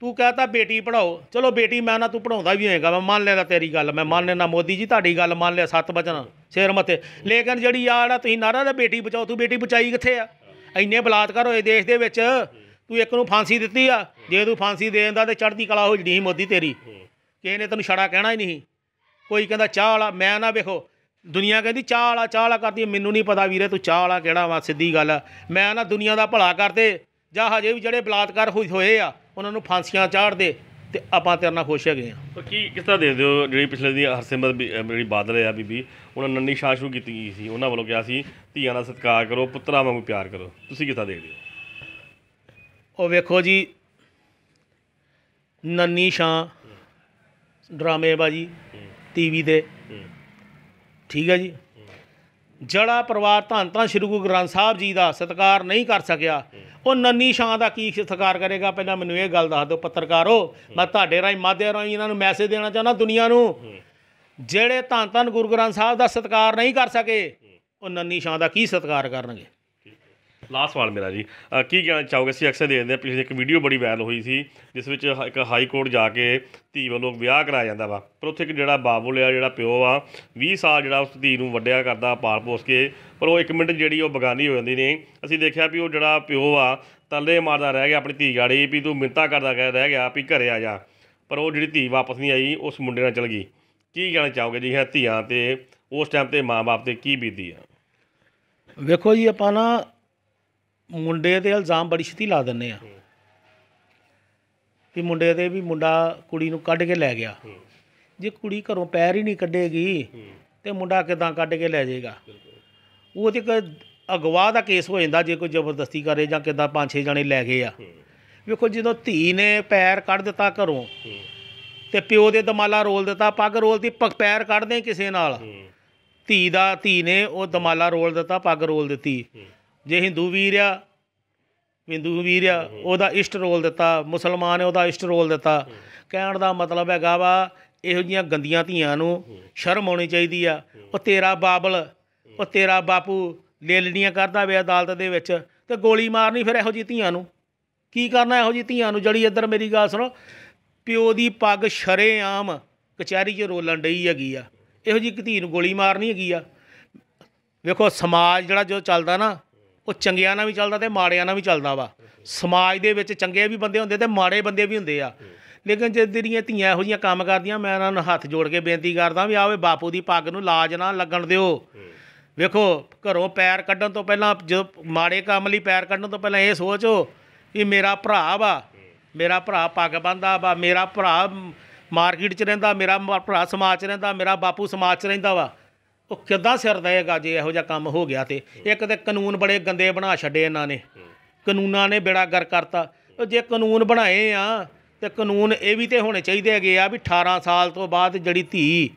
ਤੂੰ ਕਹਤਾ ਬੇਟੀ ਪੜਾਓ ਚਲੋ ਬੇਟੀ ਮੈਂ ਨਾ ਤੂੰ ਪੜਾਉਂਦਾ ਵੀ ਹੋਏਗਾ ਮੈਂ ਮੰਨ ਲੈਣਾ ਤੇਰੀ ਗੱਲ ਮੈਂ ਮੰਨ ਲੈਣਾ ਮੋਦੀ ਜੀ ਤੁਹਾਡੀ ਗੱਲ ਮੰਨ ਲਿਆ ਸੱਤ ਬਚਨ ਸਿਰ ਮਤੇ ਲੇਕਿਨ ਜਿਹੜੀ ਆ ਨਾ ਤੁਸੀਂ ਨਾਰਾ ਦਾ ਬੇਟੀ ਬਚਾਓ ਤੂੰ ਬੇਟੀ ਬਚਾਈ ਕਿੱਥੇ ਆ ਇੰਨੇ ਬਲਾਤਕਾਰ ਹੋਏ ਦੇਸ਼ ਦੇ ਵਿੱਚ ਤੂੰ ਇੱਕ ਨੂੰ ਫਾਂਸੀ ਦਿੱਤੀ ਆ ਜੇ ਤੂੰ ਫਾਂਸੀ ਦੇਣ ਦਾ ਤੇ ਚੜ੍ਹਦੀ ਕਲਾ ਹੋ ਜਣੀ ਮੋਦੀ ਤੇਰੀ ਕਿਸੇ ਨੇ ਤੈਨੂੰ ਛੜਾ ਕਹਿਣਾ ਹੀ ਨਹੀਂ ਕੋਈ ਕਹਿੰਦਾ ਚਾਹ ਵਾਲਾ ਮੈਂ ਨਾ ਵੇਖੋ ਦੁਨੀਆ ਕਹਿੰਦੀ ਚਾਹ ਵਾਲਾ ਚਾਹ ਵਾਲਾ ਕਰਦੀ ਮੈਨੂੰ ਨਹੀਂ ਪਤਾ ਵੀਰੇ ਤੂੰ ਚਾਹ ਵਾਲਾ ਕਿਹੜਾ ਵਾ ਸਿੱਧੀ ਗੱਲ ਮੈਂ ਨਾ ਦੁਨੀਆ ਦਾ ਭਲਾ ਕਰਦੇ ਜਾਂ ਹਜੇ ਵੀ ਜਿਹੜੇ ਬਲਾਤਕਾਰ ਹੋਏ ਆ ਉਹਨਾਂ ਨੂੰ ਫਾਂਸੀਆਂ ਚਾੜ ਦੇ ਤੇ ਆਪਾਂ ਤੇਰੇ ਨਾਲ ਖੁਸ਼ ਹੈਗੇ ਆ ਪਰ ਕੀ ਕਿਸ ਤਰ੍ਹਾਂ ਦੇਖਦੇ ਹੋ ਜਿਹੜੀ ਪਿਛਲੇ ਦੀ ਹਰਸਿਮਰ ਜਿਹੜੀ ਬਾਦਲ ਆ ਬੀਬੀ ਉਹਨਾਂ ਨੰਨੀ ਸ਼ਾਹ ਸ਼ੁਰੂ ਕੀਤੀ ਗਈ ਸੀ ਉਹਨਾਂ ਵੱਲੋਂ ਕਿਹਾ ਸੀ ਧੀਆਂ ਦਾ ਸਤਿਕਾਰ ਕਰੋ ਪੁੱਤਰਾਂ ਵਾਂਗੂ ਪਿਆਰ ਕਰੋ ਤੁਸੀਂ ਕਿਸ ਤਰ੍ਹਾਂ ਦੇਖਦੇ ਹੋ ਉਹ ਵੇਖੋ ਜੀ ਨੰਨੀ ਡਰਾਮੇ ਬਾਜੀ ਟੀਵੀ ਦੇ ਠੀਕ ਹੈ ਜੀ ਜੜਾ ਪਰਿਵਾਰ ਧੰਨ ਤਾਂ ਸ਼੍ਰੀ ਗੁਰੂ ਗ੍ਰੰਥ ਸਾਹਿਬ ਜੀ ਦਾ ਸਤਿਕਾਰ ਨਹੀਂ ਕਰ ਸਕਿਆ ਉਹ ਨੰਨੀ ਸ਼ਾਂ ਦਾ ਕੀ ਸਤਿਕਾਰ ਕਰੇਗਾ ਪਹਿਲਾਂ ਮੈਨੂੰ ਇਹ ਗੱਲ ਦੱਸ ਦਿਓ ਪੱਤਰਕਾਰੋ ਮੈਂ ਤੁਹਾਡੇ ਰਾਹੀਂ ਮਾਧਿਅਮ ਰਾਹੀਂ ਇਹਨਾਂ ਨੂੰ ਮੈਸੇਜ ਦੇਣਾ ਚਾਹੁੰਦਾ ਦੁਨੀਆ ਨੂੰ ਜਿਹੜੇ ਧੰਨ ਧੰਨ ਗੁਰੂ ਗ੍ਰੰਥ ਸਾਹਿਬ ਦਾ ਸਤਿਕਾਰ ਨਹੀਂ ਕਰ ਸਕੇ ਉਹ ਨੰਨੀ ਸ਼ਾਂ ਦਾ ਕੀ ਸਤਿਕਾਰ ਕਰਨਗੇ ਲਾਸਟ ਸਵਾਲ ਮੇਰਾ ਜੀ ਕੀ ਕਹਿਣਾ ਚਾਹੋਗੇ ਅਸੀਂ ਅਕਸਰ ਦੇਖਦੇ ਆ ਪਿਛਲੇ ਇੱਕ ਵੀਡੀਓ ਬੜੀ ਵਾਇਰਲ ਹੋਈ ਸੀ ਜਿਸ ਵਿੱਚ ਇੱਕ ਹਾਈ ਕੋਰਟ ਜਾ ਕੇ ਧੀ ਵੱਲੋਂ ਵਿਆਹ ਕਰਾਇਆ ਜਾਂਦਾ ਵਾ ਪਰ ਉੱਥੇ ਇੱਕ ਜਿਹੜਾ ਬਾਬੂ ਲਿਆ ਜਿਹੜਾ ਪਿਓ ਆ 20 ਸਾਲ ਜਿਹੜਾ ਉਸ ਧੀ ਨੂੰ ਵੱਡਿਆ ਕਰਦਾ ਪਾਲ ਪੋਸ ਕੇ ਪਰ ਉਹ 1 ਮਿੰਟ ਜਿਹੜੀ ਉਹ ਬਗਾਨੀ ਹੋ ਜਾਂਦੀ ਨੇ ਅਸੀਂ ਦੇਖਿਆ ਵੀ ਉਹ ਜਿਹੜਾ ਪਿਓ ਆ ਤੱਲੇ ਮਾਰਦਾ ਰਹਿ ਗਿਆ ਆਪਣੀ ਧੀ ਗਾੜੀ ਵੀ ਤੂੰ ਮਿੰਤਾ ਕਰਦਾ ਗਿਆ ਰਹਿ ਗਿਆ ਵੀ ਘਰੇ ਆ ਜਾ ਪਰ ਉਹ ਜਿਹੜੀ ਧੀ ਵਾਪਸ ਨਹੀਂ ਆਈ ਉਸ ਮੁੰਡੇ ਨਾਲ ਚਲ ਗਈ ਕੀ ਕਹਿਣਾ ਚਾਹੋਗੇ ਜੀ ਹੈ ਧੀਆਂ ਤੇ ਉਸ ਟਾਈਮ ਤੇ ਮਾਪੇ ਤੇ ਕੀ ਬੀਤੀ ਆ ਵੇਖੋ ਜੀ ਆਪਾਂ ਨਾ ਮੁੰਡੇ ਦੇ ਇਲਜ਼ਾਮ ਬੜੀ ਛੇਤੀ ਲਾ ਦਿੰਨੇ ਆ ਵੀ ਮੁੰਡੇ ਦੇ ਵੀ ਮੁੰਡਾ ਕੁੜੀ ਨੂੰ ਕੱਢ ਕੇ ਲੈ ਗਿਆ ਜੇ ਕੁੜੀ ਘਰੋਂ ਪੈਰ ਹੀ ਨਹੀਂ ਕੱਢੇਗੀ ਤੇ ਮੁੰਡਾ ਕਿਦਾਂ ਕੱਢ ਕੇ ਲੈ ਜਾਏਗਾ ਉਹ ਤੇ ਅਗਵਾ ਦਾ ਕੇਸ ਹੋ ਜਾਂਦਾ ਜੇ ਕੋਈ ਜ਼ਬਰਦਸਤੀ ਕਰੇ ਜਾਂ ਕਿਦਾਂ ਪੰਜ ਛੇ ਜਾਣੇ ਲੈ ਗਏ ਆ ਵੇਖੋ ਜਦੋਂ ਧੀ ਨੇ ਪੈਰ ਕੱਢ ਦਿੱਤਾ ਘਰੋਂ ਤੇ ਪਿਓ ਦੇ ਦਮਾਲਾ ਰੋਲ ਦਿੱਤਾ ਪੱਗ ਰੋਲ ਦੀ ਪੈਰ ਕੱਢਦੇ ਕਿਸੇ ਨਾਲ ਧੀ ਦਾ ਧੀ ਨੇ ਉਹ ਦਮਾਲਾ ਰੋਲ ਦਿੱਤਾ ਪੱਗ ਰੋਲ ਦਿੱਤੀ ਜੇ ਹਿੰਦੂ ਵੀਰ ਆ ਹਿੰਦੂ ਵੀਰ ਆ ਉਹਦਾ ਇਸ਼ਟ ਰੋਲ ਦਿੱਤਾ ਮੁਸਲਮਾਨ ਹੈ ਉਹਦਾ ਇਸ਼ਟ ਰੋਲ ਦਿੱਤਾ ਕਹਿਣ ਦਾ ਮਤਲਬ ਹੈਗਾ ਵਾ ਇਹੋ ਜੀਆਂ ਗੰਦੀਆਂ ਧੀਆਂ ਨੂੰ ਸ਼ਰਮ ਆਉਣੀ ਚਾਹੀਦੀ ਆ ਉਹ ਤੇਰਾ ਬਾਬਲ ਉਹ ਤੇਰਾ ਬਾਪੂ ਲੇਲੜੀਆਂ ਕਰਦਾ ਵੇ ਅਦਾਲਤ ਦੇ ਵਿੱਚ ਤੇ ਗੋਲੀ ਮਾਰਨੀ ਫਿਰ ਇਹੋ ਜੀ ਧੀਆਂ ਨੂੰ ਕੀ ਕਰਨਾ ਇਹੋ ਜੀ ਧੀਆਂ ਨੂੰ ਜੜੀ ਇੱਧਰ ਮੇਰੀ ਗੱਲ ਸੁਣੋ ਪਿਓ ਦੀ ਪੱਗ ਸ਼ਰੇ ਆਮ ਕਚਹਿਰੀ 'ਚ ਰੋਲਣ ਡਈ ਹੈਗੀ ਆ ਇਹੋ ਜੀ ਧੀ ਨੂੰ ਗੋਲੀ ਮਾਰਨੀ ਹੈਗੀ ਆ ਵੇਖੋ ਸਮਾਜ ਜਿਹੜਾ ਜੋ ਚੱਲਦਾ ਨਾ ਉਹ ਚੰਗਿਆਂ ਨਾਲ ਵੀ ਚੱਲਦਾ ਤੇ ਮਾੜਿਆਂ ਨਾਲ ਵੀ ਚੱਲਦਾ ਵਾ ਸਮਾਜ ਦੇ ਵਿੱਚ ਚੰਗੇ ਵੀ ਬੰਦੇ ਹੁੰਦੇ ਤੇ ਮਾੜੇ ਬੰਦੇ ਵੀ ਹੁੰਦੇ ਆ ਲੇਕਿਨ ਜੇ ਦਿਰੀਆਂ ਧੀਆਂ ਇਹੋ ਜੀਆਂ ਕੰਮ ਕਰਦੀਆਂ ਮੈਂ ਉਹਨਾਂ ਨੂੰ ਹੱਥ ਜੋੜ ਕੇ ਬੇਨਤੀ ਕਰਦਾ ਵੀ ਆਵੇ ਬਾਪੂ ਦੀ ਪੱਗ ਨੂੰ ਲਾਜ ਨਾ ਲੱਗਣ ਦਿਓ ਵੇਖੋ ਘਰੋਂ ਪੈਰ ਕੱਢਣ ਤੋਂ ਪਹਿਲਾਂ ਜਦੋਂ ਮਾੜੇ ਕੰਮ ਲਈ ਪੈਰ ਕੱਢਣ ਤੋਂ ਪਹਿਲਾਂ ਇਹ ਸੋਚੋ ਵੀ ਮੇਰਾ ਭਰਾ ਵਾ ਮੇਰਾ ਭਰਾ ਪੱਗ ਬੰਦਾ ਵਾ ਮੇਰਾ ਭਰਾ ਮਾਰਕੀਟ 'ਚ ਰਹਿੰਦਾ ਮੇਰਾ ਭਰਾ ਸਮਾਜ 'ਚ ਰਹਿੰਦਾ ਮੇਰਾ ਬਾਪੂ ਸਮਾਜ 'ਚ ਰਹਿੰਦਾ ਵਾ ਉਹ ਕਿੱਦਾਂ ਸਿਰ ਦੇਗਾ ਜੇ ਇਹੋ ਜਿਹਾ ਕੰਮ ਹੋ ਗਿਆ ਤੇ ਇੱਕ ਤੇ ਕਾਨੂੰਨ ਬੜੇ ਗੰਦੇ ਬਣਾ ਛੱਡੇ ਇਹਨਾਂ ਨੇ ਕਾਨੂੰਨਾਂ ਨੇ ਬੇੜਾ ਗਰ ਕਰਤਾ ਜੇ ਕਾਨੂੰਨ ਬਣਾਏ ਆ ਤੇ ਕਾਨੂੰਨ ਇਹ ਵੀ ਤੇ ਹੋਣੇ ਚਾਹੀਦੇ ਹੈਗੇ ਆ ਵੀ 18 ਸਾਲ ਤੋਂ ਬਾਅਦ ਜਿਹੜੀ ਧੀ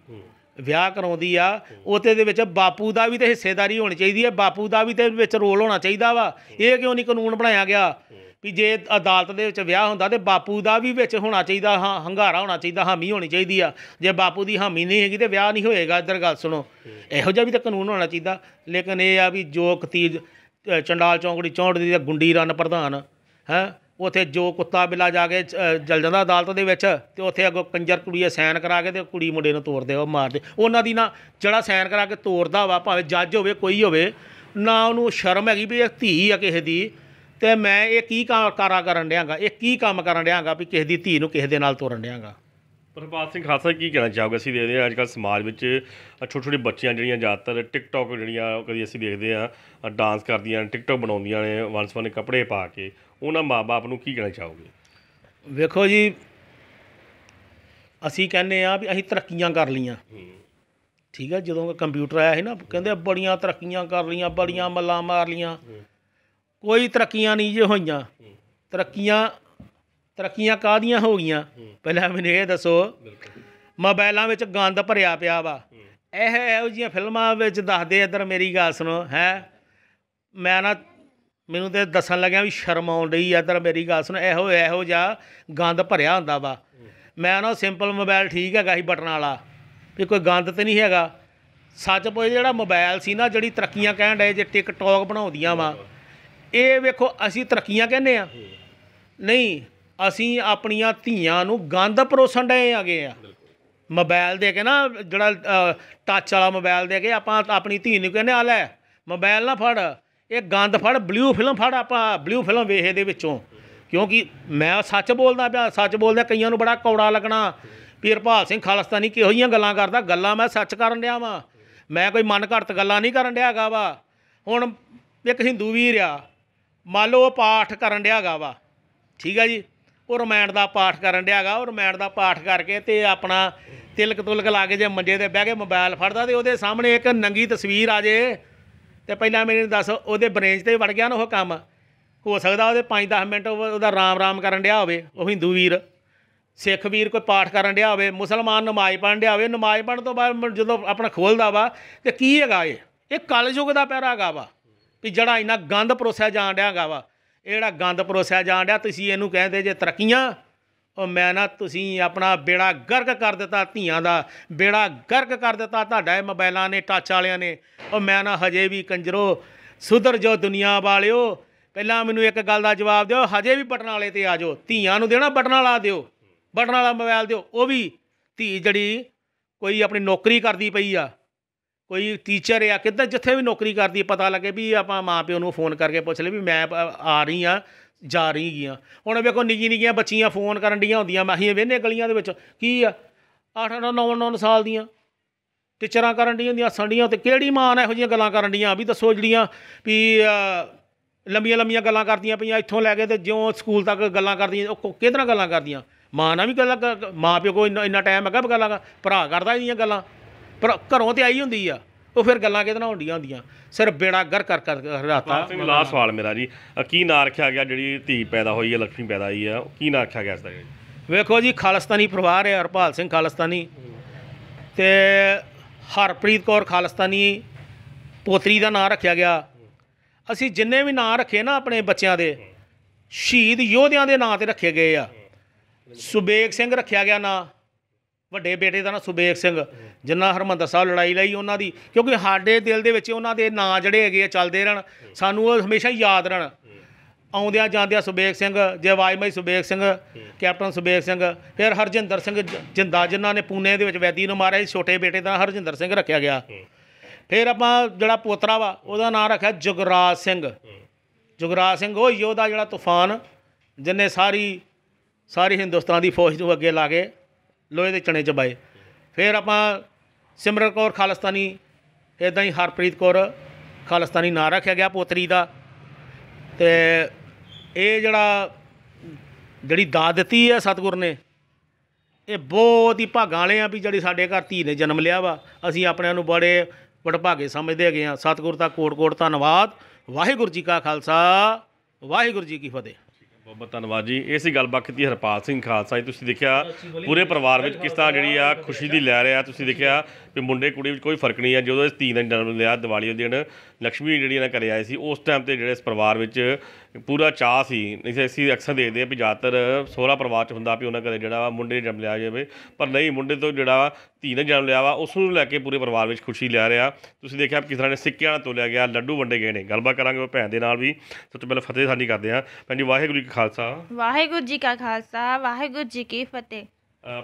ਵਿਆਹ ਕਰਾਉਂਦੀ ਆ ਉਹਤੇ ਦੇ ਵਿੱਚ ਬਾਪੂ ਦਾ ਵੀ ਤੇ ਹਿੱਸੇਦਾਰੀ ਹੋਣੀ ਚਾਹੀਦੀ ਹੈ ਬਾਪੂ ਦਾ ਵੀ ਤੇ ਵਿੱਚ ਰੋਲ ਹੋਣਾ ਚਾਹੀਦਾ ਵਾ ਇਹ ਕਿਉਂ ਨਹੀਂ ਕਾਨੂੰਨ ਬਣਾਇਆ ਗਿਆ ਵੀ ਜੇ ਅਦਾਲਤ ਦੇ ਵਿੱਚ ਵਿਆਹ ਹੁੰਦਾ ਤੇ ਬਾਪੂ ਦਾ ਵੀ ਵਿੱਚ ਹੋਣਾ ਚਾਹੀਦਾ ਹਾਂ ਹੰਗਾਰਾ ਹੋਣਾ ਚਾਹੀਦਾ ਹਾਮੀ ਹੋਣੀ ਚਾਹੀਦੀ ਆ ਜੇ ਬਾਪੂ ਦੀ ਹਾਮੀ ਨਹੀਂ ਹੈਗੀ ਤੇ ਵਿਆਹ ਨਹੀਂ ਹੋਏਗਾ ਇਧਰ ਗੱਲ ਸੁਣੋ ਇਹੋ ਜਿਹਾ ਵੀ ਤਾਂ ਕਾਨੂੰਨ ਹੋਣਾ ਚਾਹੀਦਾ ਲੇਕਿਨ ਇਹ ਆ ਵੀ ਜੋ ਕਤੀ ਚੰਡਾਲ ਚੌਂਕੜੀ ਚੌਂੜ ਦੀ ਗੁੰਡੀ ਰਨ ਪ੍ਰਧਾਨ ਹੈ ਉਥੇ ਜੋ ਕੁੱਤਾ ਬਿੱਲਾ ਜਾ ਕੇ ਜਲ ਜਾਂਦਾ ਅਦਾਲਤ ਦੇ ਵਿੱਚ ਤੇ ਉਥੇ ਅੱਗੋਂ ਕੰਜਰ ਕੁੜੀਏ ਸਾਈਨ ਕਰਾ ਕੇ ਤੇ ਕੁੜੀ ਮੁੰਡੇ ਨੂੰ ਤੋੜਦੇ ਉਹ ਮਾਰਦੇ ਉਹਨਾਂ ਦੀ ਨਾ ਜਿਹੜਾ ਸਾਈਨ ਕਰਾ ਕੇ ਤੋੜਦਾ ਵਾ ਭਾਵੇਂ ਜੱਜ ਹੋਵੇ ਕੋਈ ਹੋਵੇ ਨਾ ਉਹਨੂੰ ਸ਼ਰਮ ਹੈਗੀ ਵੀ ਇਹ ਧੀ ਆ ਕਿਸੇ ਦੀ ਤੇ ਮੈਂ ਇਹ ਕੀ ਕਾਰਾ ਕਰਨ ਡਿਆਂਗਾ ਇਹ ਕੀ ਕੰਮ ਕਰਨ ਡਿਆਂਗਾ ਵੀ ਕਿਸੇ ਦੀ ਧੀ ਨੂੰ ਕਿਸੇ ਦੇ ਨਾਲ ਤੋਰਨ ਡਿਆਂਗਾ ਪ੍ਰਭਾਤ ਸਿੰਘ ਖਾਸਾ ਕੀ ਕਹਿਣਾ ਚਾਹੋਗੇ ਅਸੀਂ ਦੇਖਦੇ ਹਾਂ ਅੱਜ ਕੱਲ ਸਮਾਜ ਵਿੱਚ ਛੋਟੇ ਛੋਟੇ ਬੱਚੀਆਂ ਜਿਹੜੀਆਂ ਜ਼ਿਆਦਾਤਰ ਟਿਕਟੌਕ ਜਿਹੜੀਆਂ ਕਦੀ ਅਸੀਂ ਦੇਖਦੇ ਹਾਂ ਡਾਂਸ ਕਰਦੀਆਂ ਟਿਕਟੌਕ ਬਣਾਉਂਦੀਆਂ ਨੇ ਦੇ ਕੱਪੜੇ ਪਾ ਕੇ ਉਹਨਾਂ ਮਾਪੇ ਨੂੰ ਕੀ ਕਹਿਣਾ ਚਾਹੋਗੇ ਵੇਖੋ ਜੀ ਅਸੀਂ ਕਹਿੰਦੇ ਆ ਵੀ ਅਸੀਂ ਤਰੱਕੀਆਂ ਕਰ ਲਈਆਂ ਠੀਕ ਹੈ ਜਦੋਂ ਕੰਪਿਊਟਰ ਆਇਆ ਸੀ ਨਾ ਕਹਿੰਦੇ ਬੜੀਆਂ ਤਰੱਕੀਆਂ ਕਰ ਲਈਆਂ ਬੜੀਆਂ ਮੱਲਾਂ ਮਾਰ ਲਈਆਂ ਕੋਈ ਤਰੱਕੀਆਂ ਨਹੀਂ ਜੇ ਹੋਈਆਂ ਤਰੱਕੀਆਂ ਤਰੱਕੀਆਂ ਕਾਦੀਆਂ ਹੋ ਗਈਆਂ ਪਹਿਲਾਂ ਮੈਨੂੰ ਇਹ ਦੱਸੋ ਮੋਬਾਈਲਾਂ ਵਿੱਚ ਗੰਦ ਭਰਿਆ ਪਿਆ ਵਾ ਇਹ ਇਹੋ ਜਿਹੀਆਂ ਫਿਲਮਾਂ ਵਿੱਚ ਦੱਸਦੇ ਇਧਰ ਮੇਰੀ ਗੱਲ ਸੁਣੋ ਹੈ ਮੈਂ ਨਾ ਮੈਨੂੰ ਤੇ ਦੱਸਣ ਲੱਗਿਆ ਵੀ ਸ਼ਰਮ ਆਉਣ ਰਹੀ ਆ ਤਰ ਮੇਰੀ ਗੱਲ ਸੁਣ ਇਹੋ ਇਹੋ ਜਿਹਾ ਗੰਦ ਭਰਿਆ ਹੁੰਦਾ ਵਾ ਮੈਂ ਨਾ ਸਿੰਪਲ ਮੋਬਾਈਲ ਠੀਕ ਹੈਗਾ ਸੀ ਬਟਨ ਵਾਲਾ ਵੀ ਕੋਈ ਗੰਦ ਤੇ ਨਹੀਂ ਹੈਗਾ ਸੱਚ ਪੁੱਛ ਜਿਹੜਾ ਮੋਬਾਈਲ ਸੀ ਨਾ ਜਿਹੜੀ ਤਰੱਕੀਆਂ ਕਹਿਣ ਡਏ ਜੇ ਟਿਕਟੌਕ ਬਣਾਉਂਦੀਆਂ ਵਾ ਇਹ ਵੇਖੋ ਅਸੀਂ ਤਰੱਕੀਆਂ ਕਹਿੰਦੇ ਆ ਨਹੀਂ ਅਸੀਂ ਆਪਣੀਆਂ ਧੀਆਂ ਨੂੰ ਗੰਦ ਪਰੋਸਣ ਡਏ ਆਗੇ ਆ ਮੋਬਾਈਲ ਦੇ ਕੇ ਨਾ ਜਿਹੜਾ ਟੱਚ ਵਾਲਾ ਮੋਬਾਈਲ ਦੇ ਕੇ ਆਪਾਂ ਆਪਣੀ ਧੀ ਨੂੰ ਕਹਿੰਦੇ ਆ ਲੈ ਮੋਬਾਈਲ ਨਾ ਫੜ ਇਹ ਗੰਦ ਫੜ ਬਲੂ ਫਿਲਮ ਫੜ ਆਪਾਂ ਬਲੂ ਫਿਲਮ ਵੇਖੇ ਦੇ ਵਿੱਚੋਂ ਕਿਉਂਕਿ ਮੈਂ ਸੱਚ ਬੋਲਦਾ ਪਿਆ ਸੱਚ ਬੋਲਦਾ ਕਈਆਂ ਨੂੰ ਬੜਾ ਕੌੜਾ ਲੱਗਣਾ ਪੀਰਪਾਲ ਸਿੰਘ ਖਾਲਸਤਾਨੀ ਕਿਹੋ ਜੀਆਂ ਗੱਲਾਂ ਕਰਦਾ ਗੱਲਾਂ ਮੈਂ ਸੱਚ ਕਰਨ ਡਿਆ ਵਾਂ ਮੈਂ ਕੋਈ ਮਨ ਘੜਤ ਗੱਲਾਂ ਨਹੀਂ ਕਰਨ ਡਿਆਗਾ ਵਾ ਹੁਣ ਇੱਕ ਹਿੰਦੂ ਵੀਰ ਆ ਮੰਨ ਲਓ ਉਹ ਪਾਠ ਕਰਨ ਡਿਆਗਾ ਵਾ ਠੀਕ ਆ ਜੀ ਉਹ ਰਮਾਇਣ ਦਾ ਪਾਠ ਕਰਨ ਡਿਆਗਾ ਉਹ ਰਮਾਇਣ ਦਾ ਪਾਠ ਕਰਕੇ ਤੇ ਆਪਣਾ ਤਿਲਕ ਤੁਲਕ ਲਾ ਕੇ ਜੇ ਮੰਜੇ ਤੇ ਬਹਿ ਕੇ ਮੋਬਾਈਲ ਫੜਦਾ ਤੇ ਉਹਦੇ ਸਾਹਮਣੇ ਇੱਕ ਨੰਗੀ ਤਸਵੀਰ ਆ ਜੇ ਤੇ ਪਹਿਲਾਂ ਮੈਨੂੰ ਦੱਸ ਉਹਦੇ ਬ੍ਰੇਂਜ ਤੇ ਵੜ ਗਿਆ ਨਾ ਉਹ ਕੰਮ ਹੋ ਸਕਦਾ ਉਹਦੇ 5-10 ਮਿੰਟ ਉਹਦਾ ਰਾਮ ਰਾਮ ਕਰਨ ਡਿਆ ਹੋਵੇ ਉਹ ਹਿੰਦੂ ਵੀਰ ਸਿੱਖ ਵੀਰ ਕੋਈ ਪਾਠ ਕਰਨ ਡਿਆ ਹੋਵੇ ਮੁਸਲਮਾਨ ਨਮਾਜ਼ ਪੜਨ ਡਿਆ ਹੋਵੇ ਨਮਾਜ਼ ਪੜਨ ਤੋਂ ਬਾਅਦ ਜਦੋਂ ਆਪਣਾ ਖੋਲਦਾ ਵਾ ਤੇ ਕੀ ਹੈਗਾ ਇਹ ਇਹ ਕਲਯੁਗ ਦਾ ਪੈਰਾ ਹੈਗਾ ਵਾ ਵੀ ਜਿਹੜਾ ਇਨਾ ਗੰਦ ਪਰੋਸਿਆ ਜਾਣ ਡਿਆਗਾ ਵਾ ਇਹ ਜਿਹੜਾ ਗੰਦ ਪਰੋਸਿਆ ਜਾਣ ਡਿਆ ਤੁਸੀਂ ਇਹਨੂੰ ਕਹਿੰਦੇ ਜੇ ਤਰੱਕੀਆਂ ਉਹ ਮੈਂ ਨਾ ਤੁਸੀਂ ਆਪਣਾ ਬੇੜਾ ਗਰਗ ਕਰ ਦਿੱਤਾ ਧੀਆਂ ਦਾ ਬੇੜਾ ਗਰਗ ਕਰ ਦਿੱਤਾ ਤੁਹਾਡਾ ਇਹ ਮੋਬਾਈਲਾਂ ਨੇ ਟੱਚ ਵਾਲਿਆਂ ਨੇ ਉਹ ਮੈਂ ਨਾ ਹਜੇ ਵੀ ਕੰਜਰੋ ਸੁਧਰ ਜੋ ਦੁਨੀਆ ਵਾਲਿਓ ਪਹਿਲਾਂ ਮੈਨੂੰ ਇੱਕ ਗੱਲ ਦਾ ਜਵਾਬ ਦਿਓ ਹਜੇ ਵੀ ਬਟਨ ਵਾਲੇ ਤੇ ਆਜੋ ਧੀਆਂ ਨੂੰ ਦੇਣਾ ਬਟਨ ਵਾਲਾ ਦਿਓ ਬਟਨ ਵਾਲਾ ਮੋਬਾਈਲ ਦਿਓ ਉਹ ਵੀ ਧੀ ਜਿਹੜੀ ਕੋਈ ਆਪਣੀ ਨੌਕਰੀ ਕਰਦੀ ਪਈ ਆ ਕੋਈ ਟੀਚਰ ਆ ਕਿੱਦਾਂ ਜਿੱਥੇ ਵੀ ਨੌਕਰੀ ਕਰਦੀ ਹੈ ਪਤਾ ਲੱਗੇ ਵੀ ਆਪਾਂ ਮਾਂ ਪਿਓ ਨੂੰ ਫੋਨ ਕਰਕੇ ਪੁੱਛ ਲਈ ਵੀ ਮੈਂ ਆ ਰਹੀ ਆ ਜਾ ਰਹੀ ਗਿਆ ਹੁਣ ਵੇਖੋ ਨਿੱਜੀ ਨਿੱਗੀਆਂ ਬੱਚੀਆਂ ਫੋਨ ਕਰਨ ਡੀਆਂ ਹੁੰਦੀਆਂ ਮੈਂ ਹੀ ਵੇਨੇ ਗਲੀਆਂ ਦੇ ਵਿੱਚ ਕੀ ਆ 8 8 9 9 ਸਾਲ ਦੀਆਂ ਟੀਚਰਾਂ ਕਰਨ ਡੀਆਂ ਹੁੰਦੀਆਂ ਸੰਡੀਆਂ ਤੇ ਕਿਹੜੀ ਮਾਂ ਨੇ ਇਹੋ ਜਿਹੀਆਂ ਗੱਲਾਂ ਕਰਨ ਡੀਆਂ ਵੀ ਦੱਸੋ ਜਿਹੜੀਆਂ ਵੀ ਲੰਮੀਆਂ ਲੰਮੀਆਂ ਗੱਲਾਂ ਕਰਦੀਆਂ ਪਈਆਂ ਇੱਥੋਂ ਲੈ ਕੇ ਤੇ ਜਿਉਂ ਸਕੂਲ ਤੱਕ ਗੱਲਾਂ ਕਰਦੀਆਂ ਉਹ ਕਿਹਦੇ ਗੱਲਾਂ ਕਰਦੀਆਂ ਮਾਂ ਨਾਲ ਵੀ ਗੱਲਾਂ ਮਾਂ ਪਿਓ ਕੋ ਇੰਨਾ ਟਾਈਮ ਹੈਗਾ ਗੱਲਾਂ ਭਰਾ ਕਰਦਾ ਇਹਦੀਆਂ ਗੱਲਾਂ ਪਰ ਘਰੋਂ ਤੇ ਆਈ ਹੁੰਦੀ ਆ ਉਹ ਫਿਰ ਗੱਲਾਂ ਕਿਹਦੇ ਨਾਲ ਹੁੰਦੀਆਂ ਹੁੰਦੀਆਂ ਸਿਰ ਬੇੜਾ ਗਰ ਕਰ ਕਰ ਰਾਤਾ ਲਾਸ ਸਵਾਲ ਮੇਰਾ ਜੀ ਕੀ ਨਾਂ ਰੱਖਿਆ ਗਿਆ ਜਿਹੜੀ ਧੀ ਪੈਦਾ ਹੋਈ ਹੈ ਲక్ష్ਮੀ ਪੈਦਾ ਹੋਈ ਹੈ ਕੀ ਨਾਂ ਰੱਖਿਆ ਗਿਆ ਇਸ ਦਾ ਜੀ ਵੇਖੋ ਜੀ ਖਾਲਸਤਾਨੀ ਪਰਿਵਾਰ ਹੈ ਹਰਪਾਲ ਸਿੰਘ ਖਾਲਸਤਾਨੀ ਤੇ ਹਰਪ੍ਰੀਤ ਕੌਰ ਖਾਲਸਤਾਨੀ ਪੋਤਰੀ ਦਾ ਨਾਂ ਰੱਖਿਆ ਗਿਆ ਅਸੀਂ ਜਿੰਨੇ ਵੀ ਨਾਂ ਰੱਖੇ ਨਾ ਆਪਣੇ ਬੱਚਿਆਂ ਦੇ ਸ਼ਹੀਦ ਯੋਧਿਆਂ ਦੇ ਨਾਂ ਤੇ ਰੱਖੇ ਗਏ ਆ ਸੁਬੇਗ ਸਿੰਘ ਰੱਖਿਆ ਗਿਆ ਨਾਂ ਵੱਡੇ ਬੇਟੇ ਦਾ ਨਾਂ ਸੁਬੇਖ ਸਿੰਘ ਜਿੰਨਾ ਹਰਮੰਦਰ ਸਾਹਿਬ ਲੜਾਈ ਲਈ ਉਹਨਾਂ ਦੀ ਕਿਉਂਕਿ ਸਾਡੇ ਦਿਲ ਦੇ ਵਿੱਚ ਉਹਨਾਂ ਦੇ ਨਾਂ ਜਿਹੜੇ ਹੈਗੇ ਆ ਚੱਲਦੇ ਰਹਿਣ ਸਾਨੂੰ ਉਹ ਹਮੇਸ਼ਾ ਯਾਦ ਰਹਿਣ ਆਉਂਦਿਆਂ ਜਾਂਦਿਆਂ ਸੁਬੇਖ ਸਿੰਘ ਜੇ ਵਾਜਮਈ ਸੁਬੇਖ ਸਿੰਘ ਕੈਪਟਨ ਸੁਬੇਖ ਸਿੰਘ ਫਿਰ ਹਰਜਿੰਦਰ ਸਿੰਘ ਜਿੰਦਾ ਜਿਨ੍ਹਾਂ ਨੇ ਪੂਨੇ ਦੇ ਵਿੱਚ ਵੈਦੀ ਨੂੰ ਮਾਰਿਆ ਛੋਟੇ ਬੇਟੇ ਦਾ ਹਰਜਿੰਦਰ ਸਿੰਘ ਰੱਖਿਆ ਗਿਆ ਫਿਰ ਆਪਾਂ ਜਿਹੜਾ ਪੋਤਰਾ ਵਾ ਉਹਦਾ ਨਾਂ ਰੱਖਿਆ ਜੁਗਰਾਜ ਸਿੰਘ ਜੁਗਰਾਜ ਸਿੰਘ ਉਹ ਯੋਧਾ ਜਿਹੜਾ ਤੂਫਾਨ ਜਿੰਨੇ ਸਾਰੀ ਸਾਰੀ ਹਿੰਦੁਸਤਾਨ ਦੀ ਫੌਜ ਨੂੰ ਅੱਗੇ ਲਾ ਕੇ ਲੋਹੇ ਦੇ ਚਣੇ ਚਬਾਏ ਫਿਰ ਆਪਾਂ ਸਿਮਰਨ ਕੌਰ ਖਾਲਸਤਾਨੀ ਇਦਾਂ ਹੀ ਹਰਪ੍ਰੀਤ ਕੌਰ ਖਾਲਸਤਾਨੀ ਨਾਂ ਰੱਖਿਆ ਗਿਆ ਪੋਤਰੀ ਦਾ ਤੇ ਇਹ ਜਿਹੜਾ ਜਿਹੜੀ ਦਾ ਦਿੱਤੀ ਹੈ ਸਤਗੁਰ ਨੇ ਇਹ ਬਹੁਤ ਹੀ ਭਾਗਾਂ ਵਾਲੇ ਆ ਵੀ ਜਿਹੜੀ ਸਾਡੇ ਘਰ ਧੀ ਨੇ ਜਨਮ ਲਿਆ ਵਾ ਅਸੀਂ ਆਪਣਿਆਂ ਨੂੰ ਬੜੇ ਵਡਭਾਗੇ ਸਮਝਦੇ ਹੈਗੇ ਆ ਸਤਗੁਰ ਦਾ ਕੋਟ-ਕੋਟ ਧੰਨਵਾਦ ਵਾਹਿਗੁਰੂ ਜੀ ਕਾ ਖਾਲਸਾ ਵਾਹਿਗੁਰੂ ਜੀ ਕੀ ਫਤਿਹ ਬਹੁਤ ਬਹੁਤ ਧੰਨਵਾਦ ਜੀ ਇਹ ਸੀ ਗੱਲਬਾਤ ਕੀਤੀ ਹਰਪਾਲ ਸਿੰਘ ਖਾਲਸਾ ਜੀ ਤੁਸੀਂ ਦੇਖਿਆ ਪੂਰੇ ਪਰਿਵਾਰ ਵਿੱਚ ਕਿਸ ਤਰ੍ਹਾਂ ਜਿਹੜੀ ਆ ਖੁਸ਼ੀ ਦੀ ਲਹਿਰ ਆ ਤੁਸੀਂ ਦੇਖਿਆ ਵੀ ਮੁੰਡੇ ਕੁੜੀ ਵਿੱਚ ਕੋਈ ਫਰਕ ਨਹੀਂ ਆ ਜਦੋਂ ਇਸ ਧੀ ਦਾ ਜਨਮ ਲਿਆ ਦੀਵਾਲੀ ਦੇ ਦਿਨ ਲక్ష్ਮੀ ਜਿਹੜੀ ਨਾ ਕਰੇ ਆਏ ਸੀ ਉਸ ਟਾਈਮ ਤੇ ਜਿਹੜੇ ਇਸ ਪਰਿਵਾਰ ਵਿੱਚ ਪੂਰਾ ਚਾਹ ਸੀ ਨਹੀਂ ਅਸੀਂ ਅਕਸਰ ਦੇਖਦੇ ਆ ਵੀ ਜ਼ਿਆਦਾਤਰ ਸੋਹਰਾ ਪਰਿਵਾਰ 'ਚ ਹੁੰਦਾ ਵੀ ਉਹਨਾਂ ਘਰੇ ਜਿਹੜਾ ਮੁੰਡੇ ਜਨਮ ਲਿਆ ਜਾਵੇ ਪਰ ਨਹੀਂ ਮੁੰਡੇ ਤੋਂ ਜਿਹੜਾ ਧੀ ਨੇ ਜਨਮ ਲਿਆ ਵਾ ਉਸ ਨੂੰ ਲੈ ਕੇ ਪੂਰੇ ਪਰਿਵਾਰ ਵਿੱਚ ਖੁਸ਼ੀ ਲਿਆ ਰਿਹਾ ਤੁਸੀਂ ਦੇਖਿਆ ਕਿਸ ਤਰ੍ਹਾਂ ਨੇ ਸਿੱਕਿਆਂ ਨਾਲ ਤੋਲਿਆ ਗਿਆ ਲੱਡੂ ਵੰਡੇ ਗਏ ਨੇ ਗੱਲਬਾਤ ਕਰਾਂਗੇ ਉਹ ਭੈਣ ਦੇ ਨਾਲ ਵੀ ਸਭ ਤੋਂ ਪਹਿਲਾਂ ਫਤਿਹ ਸਾਂਝੀ ਕਰਦੇ ਆ ਭੈਣ ਜੀ ਵਾਹਿਗੁਰੂ ਜੀ ਕਾ ਖਾਲਸਾ ਵਾਹਿਗੁਰੂ ਜੀ ਕਾ ਖਾਲਸਾ ਵਾਹਿਗੁਰੂ ਜੀ ਕੀ ਫਤਿਹ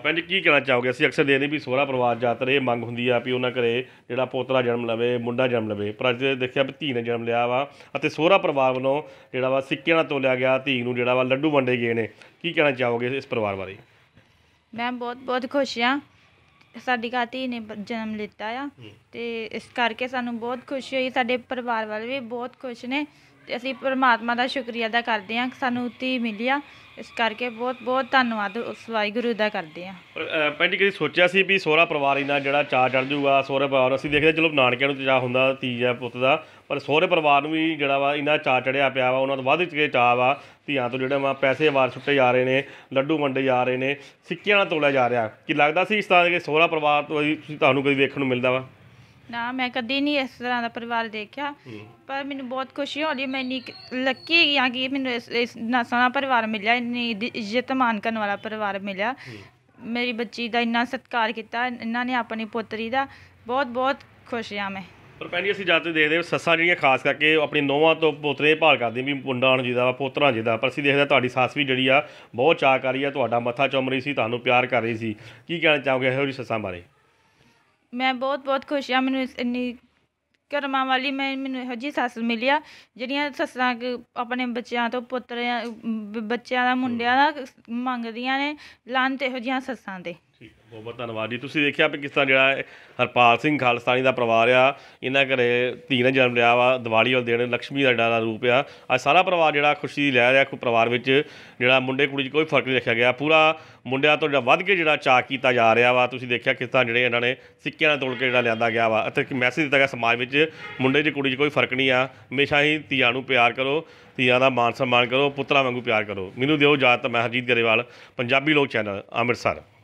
ਭੈਣ ਕੀ ਕਹਿਣਾ ਚਾਹੋਗੇ ਅਸੀਂ ਅਕਸਰ ਦੇਖਦੇ ਵੀ ਸੋਹਰਾ ਪਰਿਵਾਰ ਜ਼ਿਆਦਾਤਰ ਇਹ ਮੰਗ ਹੁੰਦੀ ਆ ਵੀ ਉਹਨਾਂ ਘਰੇ ਜਿਹੜਾ ਪੋਤਰਾ ਜਨਮ ਲਵੇ ਮੁੰਡਾ ਜਨਮ ਲਵੇ ਪਰ ਅੱਜ ਦੇਖਿਆ ਵੀ ਧੀ ਨੇ ਜਨਮ ਲਿਆ ਵਾ ਅਤੇ ਸੋਹਰਾ ਪਰਿਵਾਰ ਵੱਲੋਂ ਜਿਹੜਾ ਵਾ ਸਿੱਕਿਆਂ ਨਾਲ ਤੋਲਿਆ ਗਿਆ ਧੀ ਨੂੰ ਜਿਹੜਾ ਵਾ ਲੱਡੂ ਵੰਡੇ ਗਏ ਨੇ ਕੀ ਕਹਿਣਾ ਚਾਹੋਗੇ ਇਸ ਪਰਿਵਾਰ ਬਾਰੇ ਮੈਂ ਬਹੁਤ ਬਹੁਤ ਖੁਸ਼ ਆ ਸਾਡੀ ਘਾਤੀ ਨੇ ਜਨਮ ਲਿੱਤਾ ਆ ਤੇ ਇਸ ਕਰਕੇ ਸਾਨੂੰ ਬਹੁਤ ਖੁਸ਼ੀ ਹੋਈ ਸਾਡੇ ਪਰਿਵਾਰ ਵਾਲੇ ਵੀ ਬਹੁਤ ਖੁਸ਼ ਨੇ ਤੇ ਅਸੀਂ ਪਰਮਾਤਮਾ ਦਾ ਸ਼ੁਕਰੀਆ ਦਾ ਕਰਦੇ ਹਾਂ ਸਾਨੂੰ ਧੀ ਮਿਲਿਆ ਇਸ ਕਰਕੇ ਬਹੁਤ ਬਹੁਤ ਧੰਨਵਾਦ ਉਸ ਵਾਹਿਗੁਰੂ ਦਾ ਕਰਦੇ ਹਾਂ ਪਹਿਲੀ ਕਦੀ ਸੋਚਿਆ ਸੀ ਵੀ ਸੋਹਰਾ ਪਰਿਵਾਰ ਇਹਨਾਂ ਜਿਹੜਾ ਚਾਹ ਚੜ ਜੂਗਾ ਸੋਹਰੇ ਪਰਿਵਾਰ ਅਸੀਂ ਦੇਖਦੇ ਚਲੋ ਨਾਨਕਿਆਂ ਨੂੰ ਚਾਹ ਹੁੰਦਾ ਧੀ ਜਾਂ ਪੁੱਤ ਦਾ ਪਰ ਸੋਹਰੇ ਪਰਿਵਾਰ ਨੂੰ ਵੀ ਜਿਹੜਾ ਵਾ ਇਹਨਾਂ ਚਾਹ ਚੜਿਆ ਪਿਆ ਵਾ ਉਹਨਾਂ ਤੋਂ ਵੱਧ ਚਕੇ ਚਾਹ ਵਾ ਧੀਆਂ ਤੋਂ ਜਿਹੜਾ ਵਾ ਪੈਸੇ ਵਾਰ ਛੁੱਟੇ ਜਾ ਰਹੇ ਨੇ ਲੱਡੂ ਵੰਡੇ ਜਾ ਰਹੇ ਨੇ ਸਿੱਕਿਆਂ ਨਾਲ ਤੋਲਿਆ ਜਾ ਰਿਹਾ ਕੀ ਲੱਗਦਾ ਸੀ ਇਸ ਤਰ੍ਹਾਂ ਦੇ ਸੋਹਰਾ ਪਰਿਵਾਰ ਤੋਂ ਤੁਹਾਨੂੰ ਕਦੀ ਵੇਖਣ ਨੂੰ ਮਿਲਦਾ ਵਾ ਨਾ ਮੈਂ ਕਦੇ ਨਹੀਂ ਇਸ ਤਰ੍ਹਾਂ ਦਾ ਪਰਿਵਾਰ ਦੇਖਿਆ ਪਰ ਮੈਨੂੰ ਬਹੁਤ ਖੁਸ਼ੀ ਹੋ ਰਹੀ ਮੈਂ ਇੰਨੀ ਲੱਕੀ ਹੈ ਕਿ ਮੈਨੂੰ ਇਸ ਇਸ ਨਾ ਸੋਹਣਾ ਪਰਿਵਾਰ ਮਿਲਿਆ ਇੰਨੀ ਇੱਜ਼ਤ- ਮਾਨ ਕਰਨ ਵਾਲਾ ਪਰਿਵਾਰ ਮਿਲਿਆ ਮੇਰੀ ਬੱਚੀ ਦਾ ਇੰਨਾ ਸਤਿਕਾਰ ਕੀਤਾ ਇਹਨਾਂ ਨੇ ਆਪਣੀ ਪੁੱਤਰੀ ਦਾ ਬਹੁਤ ਬਹੁਤ ਖੁਸ਼ ਹਾਂ ਮੈਂ ਪਰ ਪਹਿਲੀ ਅਸੀਂ ਜ਼ਿਆਦਾ ਦੇਖਦੇ ਸੱਸਾਂ ਜਿਹੜੀਆਂ ਖਾਸ ਕਰਕੇ ਆਪਣੀ ਨੋਵਾਂ ਤੋਂ ਪੋਤਰੇ ਭਾਲ ਕਰਦੀਆਂ ਵੀ ਮੁੰਡਾ ਹਣ ਜਿਹਦਾ ਪੋਤਰਾ ਜਿਹਦਾ ਪਰ ਅਸੀਂ ਦੇਖਦੇ ਤੁਹਾਡੀ ਸੱਸ ਵੀ ਜਿਹੜੀ ਆ ਬਹੁਤ ਚਾਹ ਕਰ ਰਹੀ ਆ ਤੁਹਾਡਾ ਮੱਥਾ ਚੁੰਮ ਰਹੀ ਸੀ ਤੁਹਾਨੂੰ ਪਿਆਰ ਕਰ ਰਹੀ ਸੀ ਕੀ ਕਹਿਣਾ ਚਾਹੋਗੇ ਇਹੋ ਜਿਹੀ ਸੱਸਾਂ ਬਾਰੇ ਮੈਂ ਬਹੁਤ ਬਹੁਤ ਖੁਸ਼ ਹਾਂ ਮੈਨੂੰ ਇਸ ਇੰਨੀ ਕਰਮਾਂ ਵਾਲੀ ਮੈਂ ਮੈਨੂੰ ਇਹੋ ਜੀ ਸੱਸ ਮਿਲੀ ਆ ਜਿਹੜੀਆਂ ਸੱਸਾਂ ਆਪਣੇ ਬੱਚਿਆਂ ਤੋਂ ਪੁੱਤਰਿਆਂ ਬੱਚਿਆਂ ਦਾ ਮੁੰਡਿਆਂ ਦਾ ਮੰਗਦੀਆਂ ਨੇ ਤੇ ਇਹੋ ਜੀਆਂ ਸੱਸਾਂ ਦੇ ਠੀਕ ਬਹੁਤ ਬਹੁਤ ਧੰਨਵਾਦ ਜੀ ਤੁਸੀਂ ਦੇਖਿਆ ਕਿ ਕਿਸ ਤਰ੍ਹਾਂ ਜਿਹੜਾ ਹਰਪਾਲ ਸਿੰਘ ਖਾਲਸਤਾਨੀ ਦਾ ਪਰਿਵਾਰ ਆ ਇਹਨਾਂ ਘਰੇ ਧੀ ਨੇ ਜਨਮ ਲਿਆ ਵਾ ਦੀਵਾਲੀ ਵਾਲੇ ਦਿਨ ਲక్ష్ਮੀ ਦਾ ਡਾਲਾ ਰੂਪ ਆ ਅੱਜ ਸਾਰਾ ਪਰਿਵਾਰ ਜਿਹੜਾ ਖੁਸ਼ੀ ਦੀ ਲਹਿਰ ਆ ਕੋਈ ਪਰਿਵਾਰ ਵਿੱਚ ਜਿਹੜਾ ਮੁੰਡੇ ਕੁੜੀ 'ਚ ਕੋਈ ਫਰਕ ਨਹੀਂ ਰੱਖਿਆ ਗਿਆ ਪੂਰਾ ਮੁੰਡਿਆਂ ਤੋਂ ਜਿਹੜਾ ਵੱਧ ਕੇ ਜਿਹੜਾ ਚਾਅ ਕੀਤਾ ਜਾ ਰਿਹਾ ਵਾ ਤੁਸੀਂ ਦੇਖਿਆ ਕਿਸ ਤਰ੍ਹਾਂ ਜਿਹੜੇ ਇਹਨਾਂ ਨੇ ਸਿੱਕਿਆਂ ਨਾਲ ਤੋੜ ਕੇ ਜਿਹੜਾ ਲਿਆਂਦਾ ਗਿਆ ਵਾ ਅਤੇ ਮੈਸੇਜ ਦਿੱਤਾ ਗਿਆ ਸਮਾਜ ਵਿੱਚ ਮੁੰਡੇ 'ਚ ਕੁੜੀ 'ਚ ਕੋਈ ਫਰਕ ਨਹੀਂ ਆ ਹਮੇਸ਼ਾ ਹੀ ਧੀਆਂ ਨੂੰ ਪਿਆਰ ਕਰੋ ਧੀਆਂ ਦਾ ਮਾਣ ਸਨਮਾਨ ਕਰੋ ਪੁੱਤਰਾਂ ਵਾਂਗੂ ਪਿਆਰ ਕਰੋ ਮੈਨੂੰ ਦਿਓ ਇਜਾਜ਼ਤ ਮੈਂ ਹਰਜੀਤ ਗਰੇਵਾਲ ਪੰਜਾਬੀ ਲੋਕ ਚੈਨਲ ਅੰਮ੍ਰਿਤਸਰ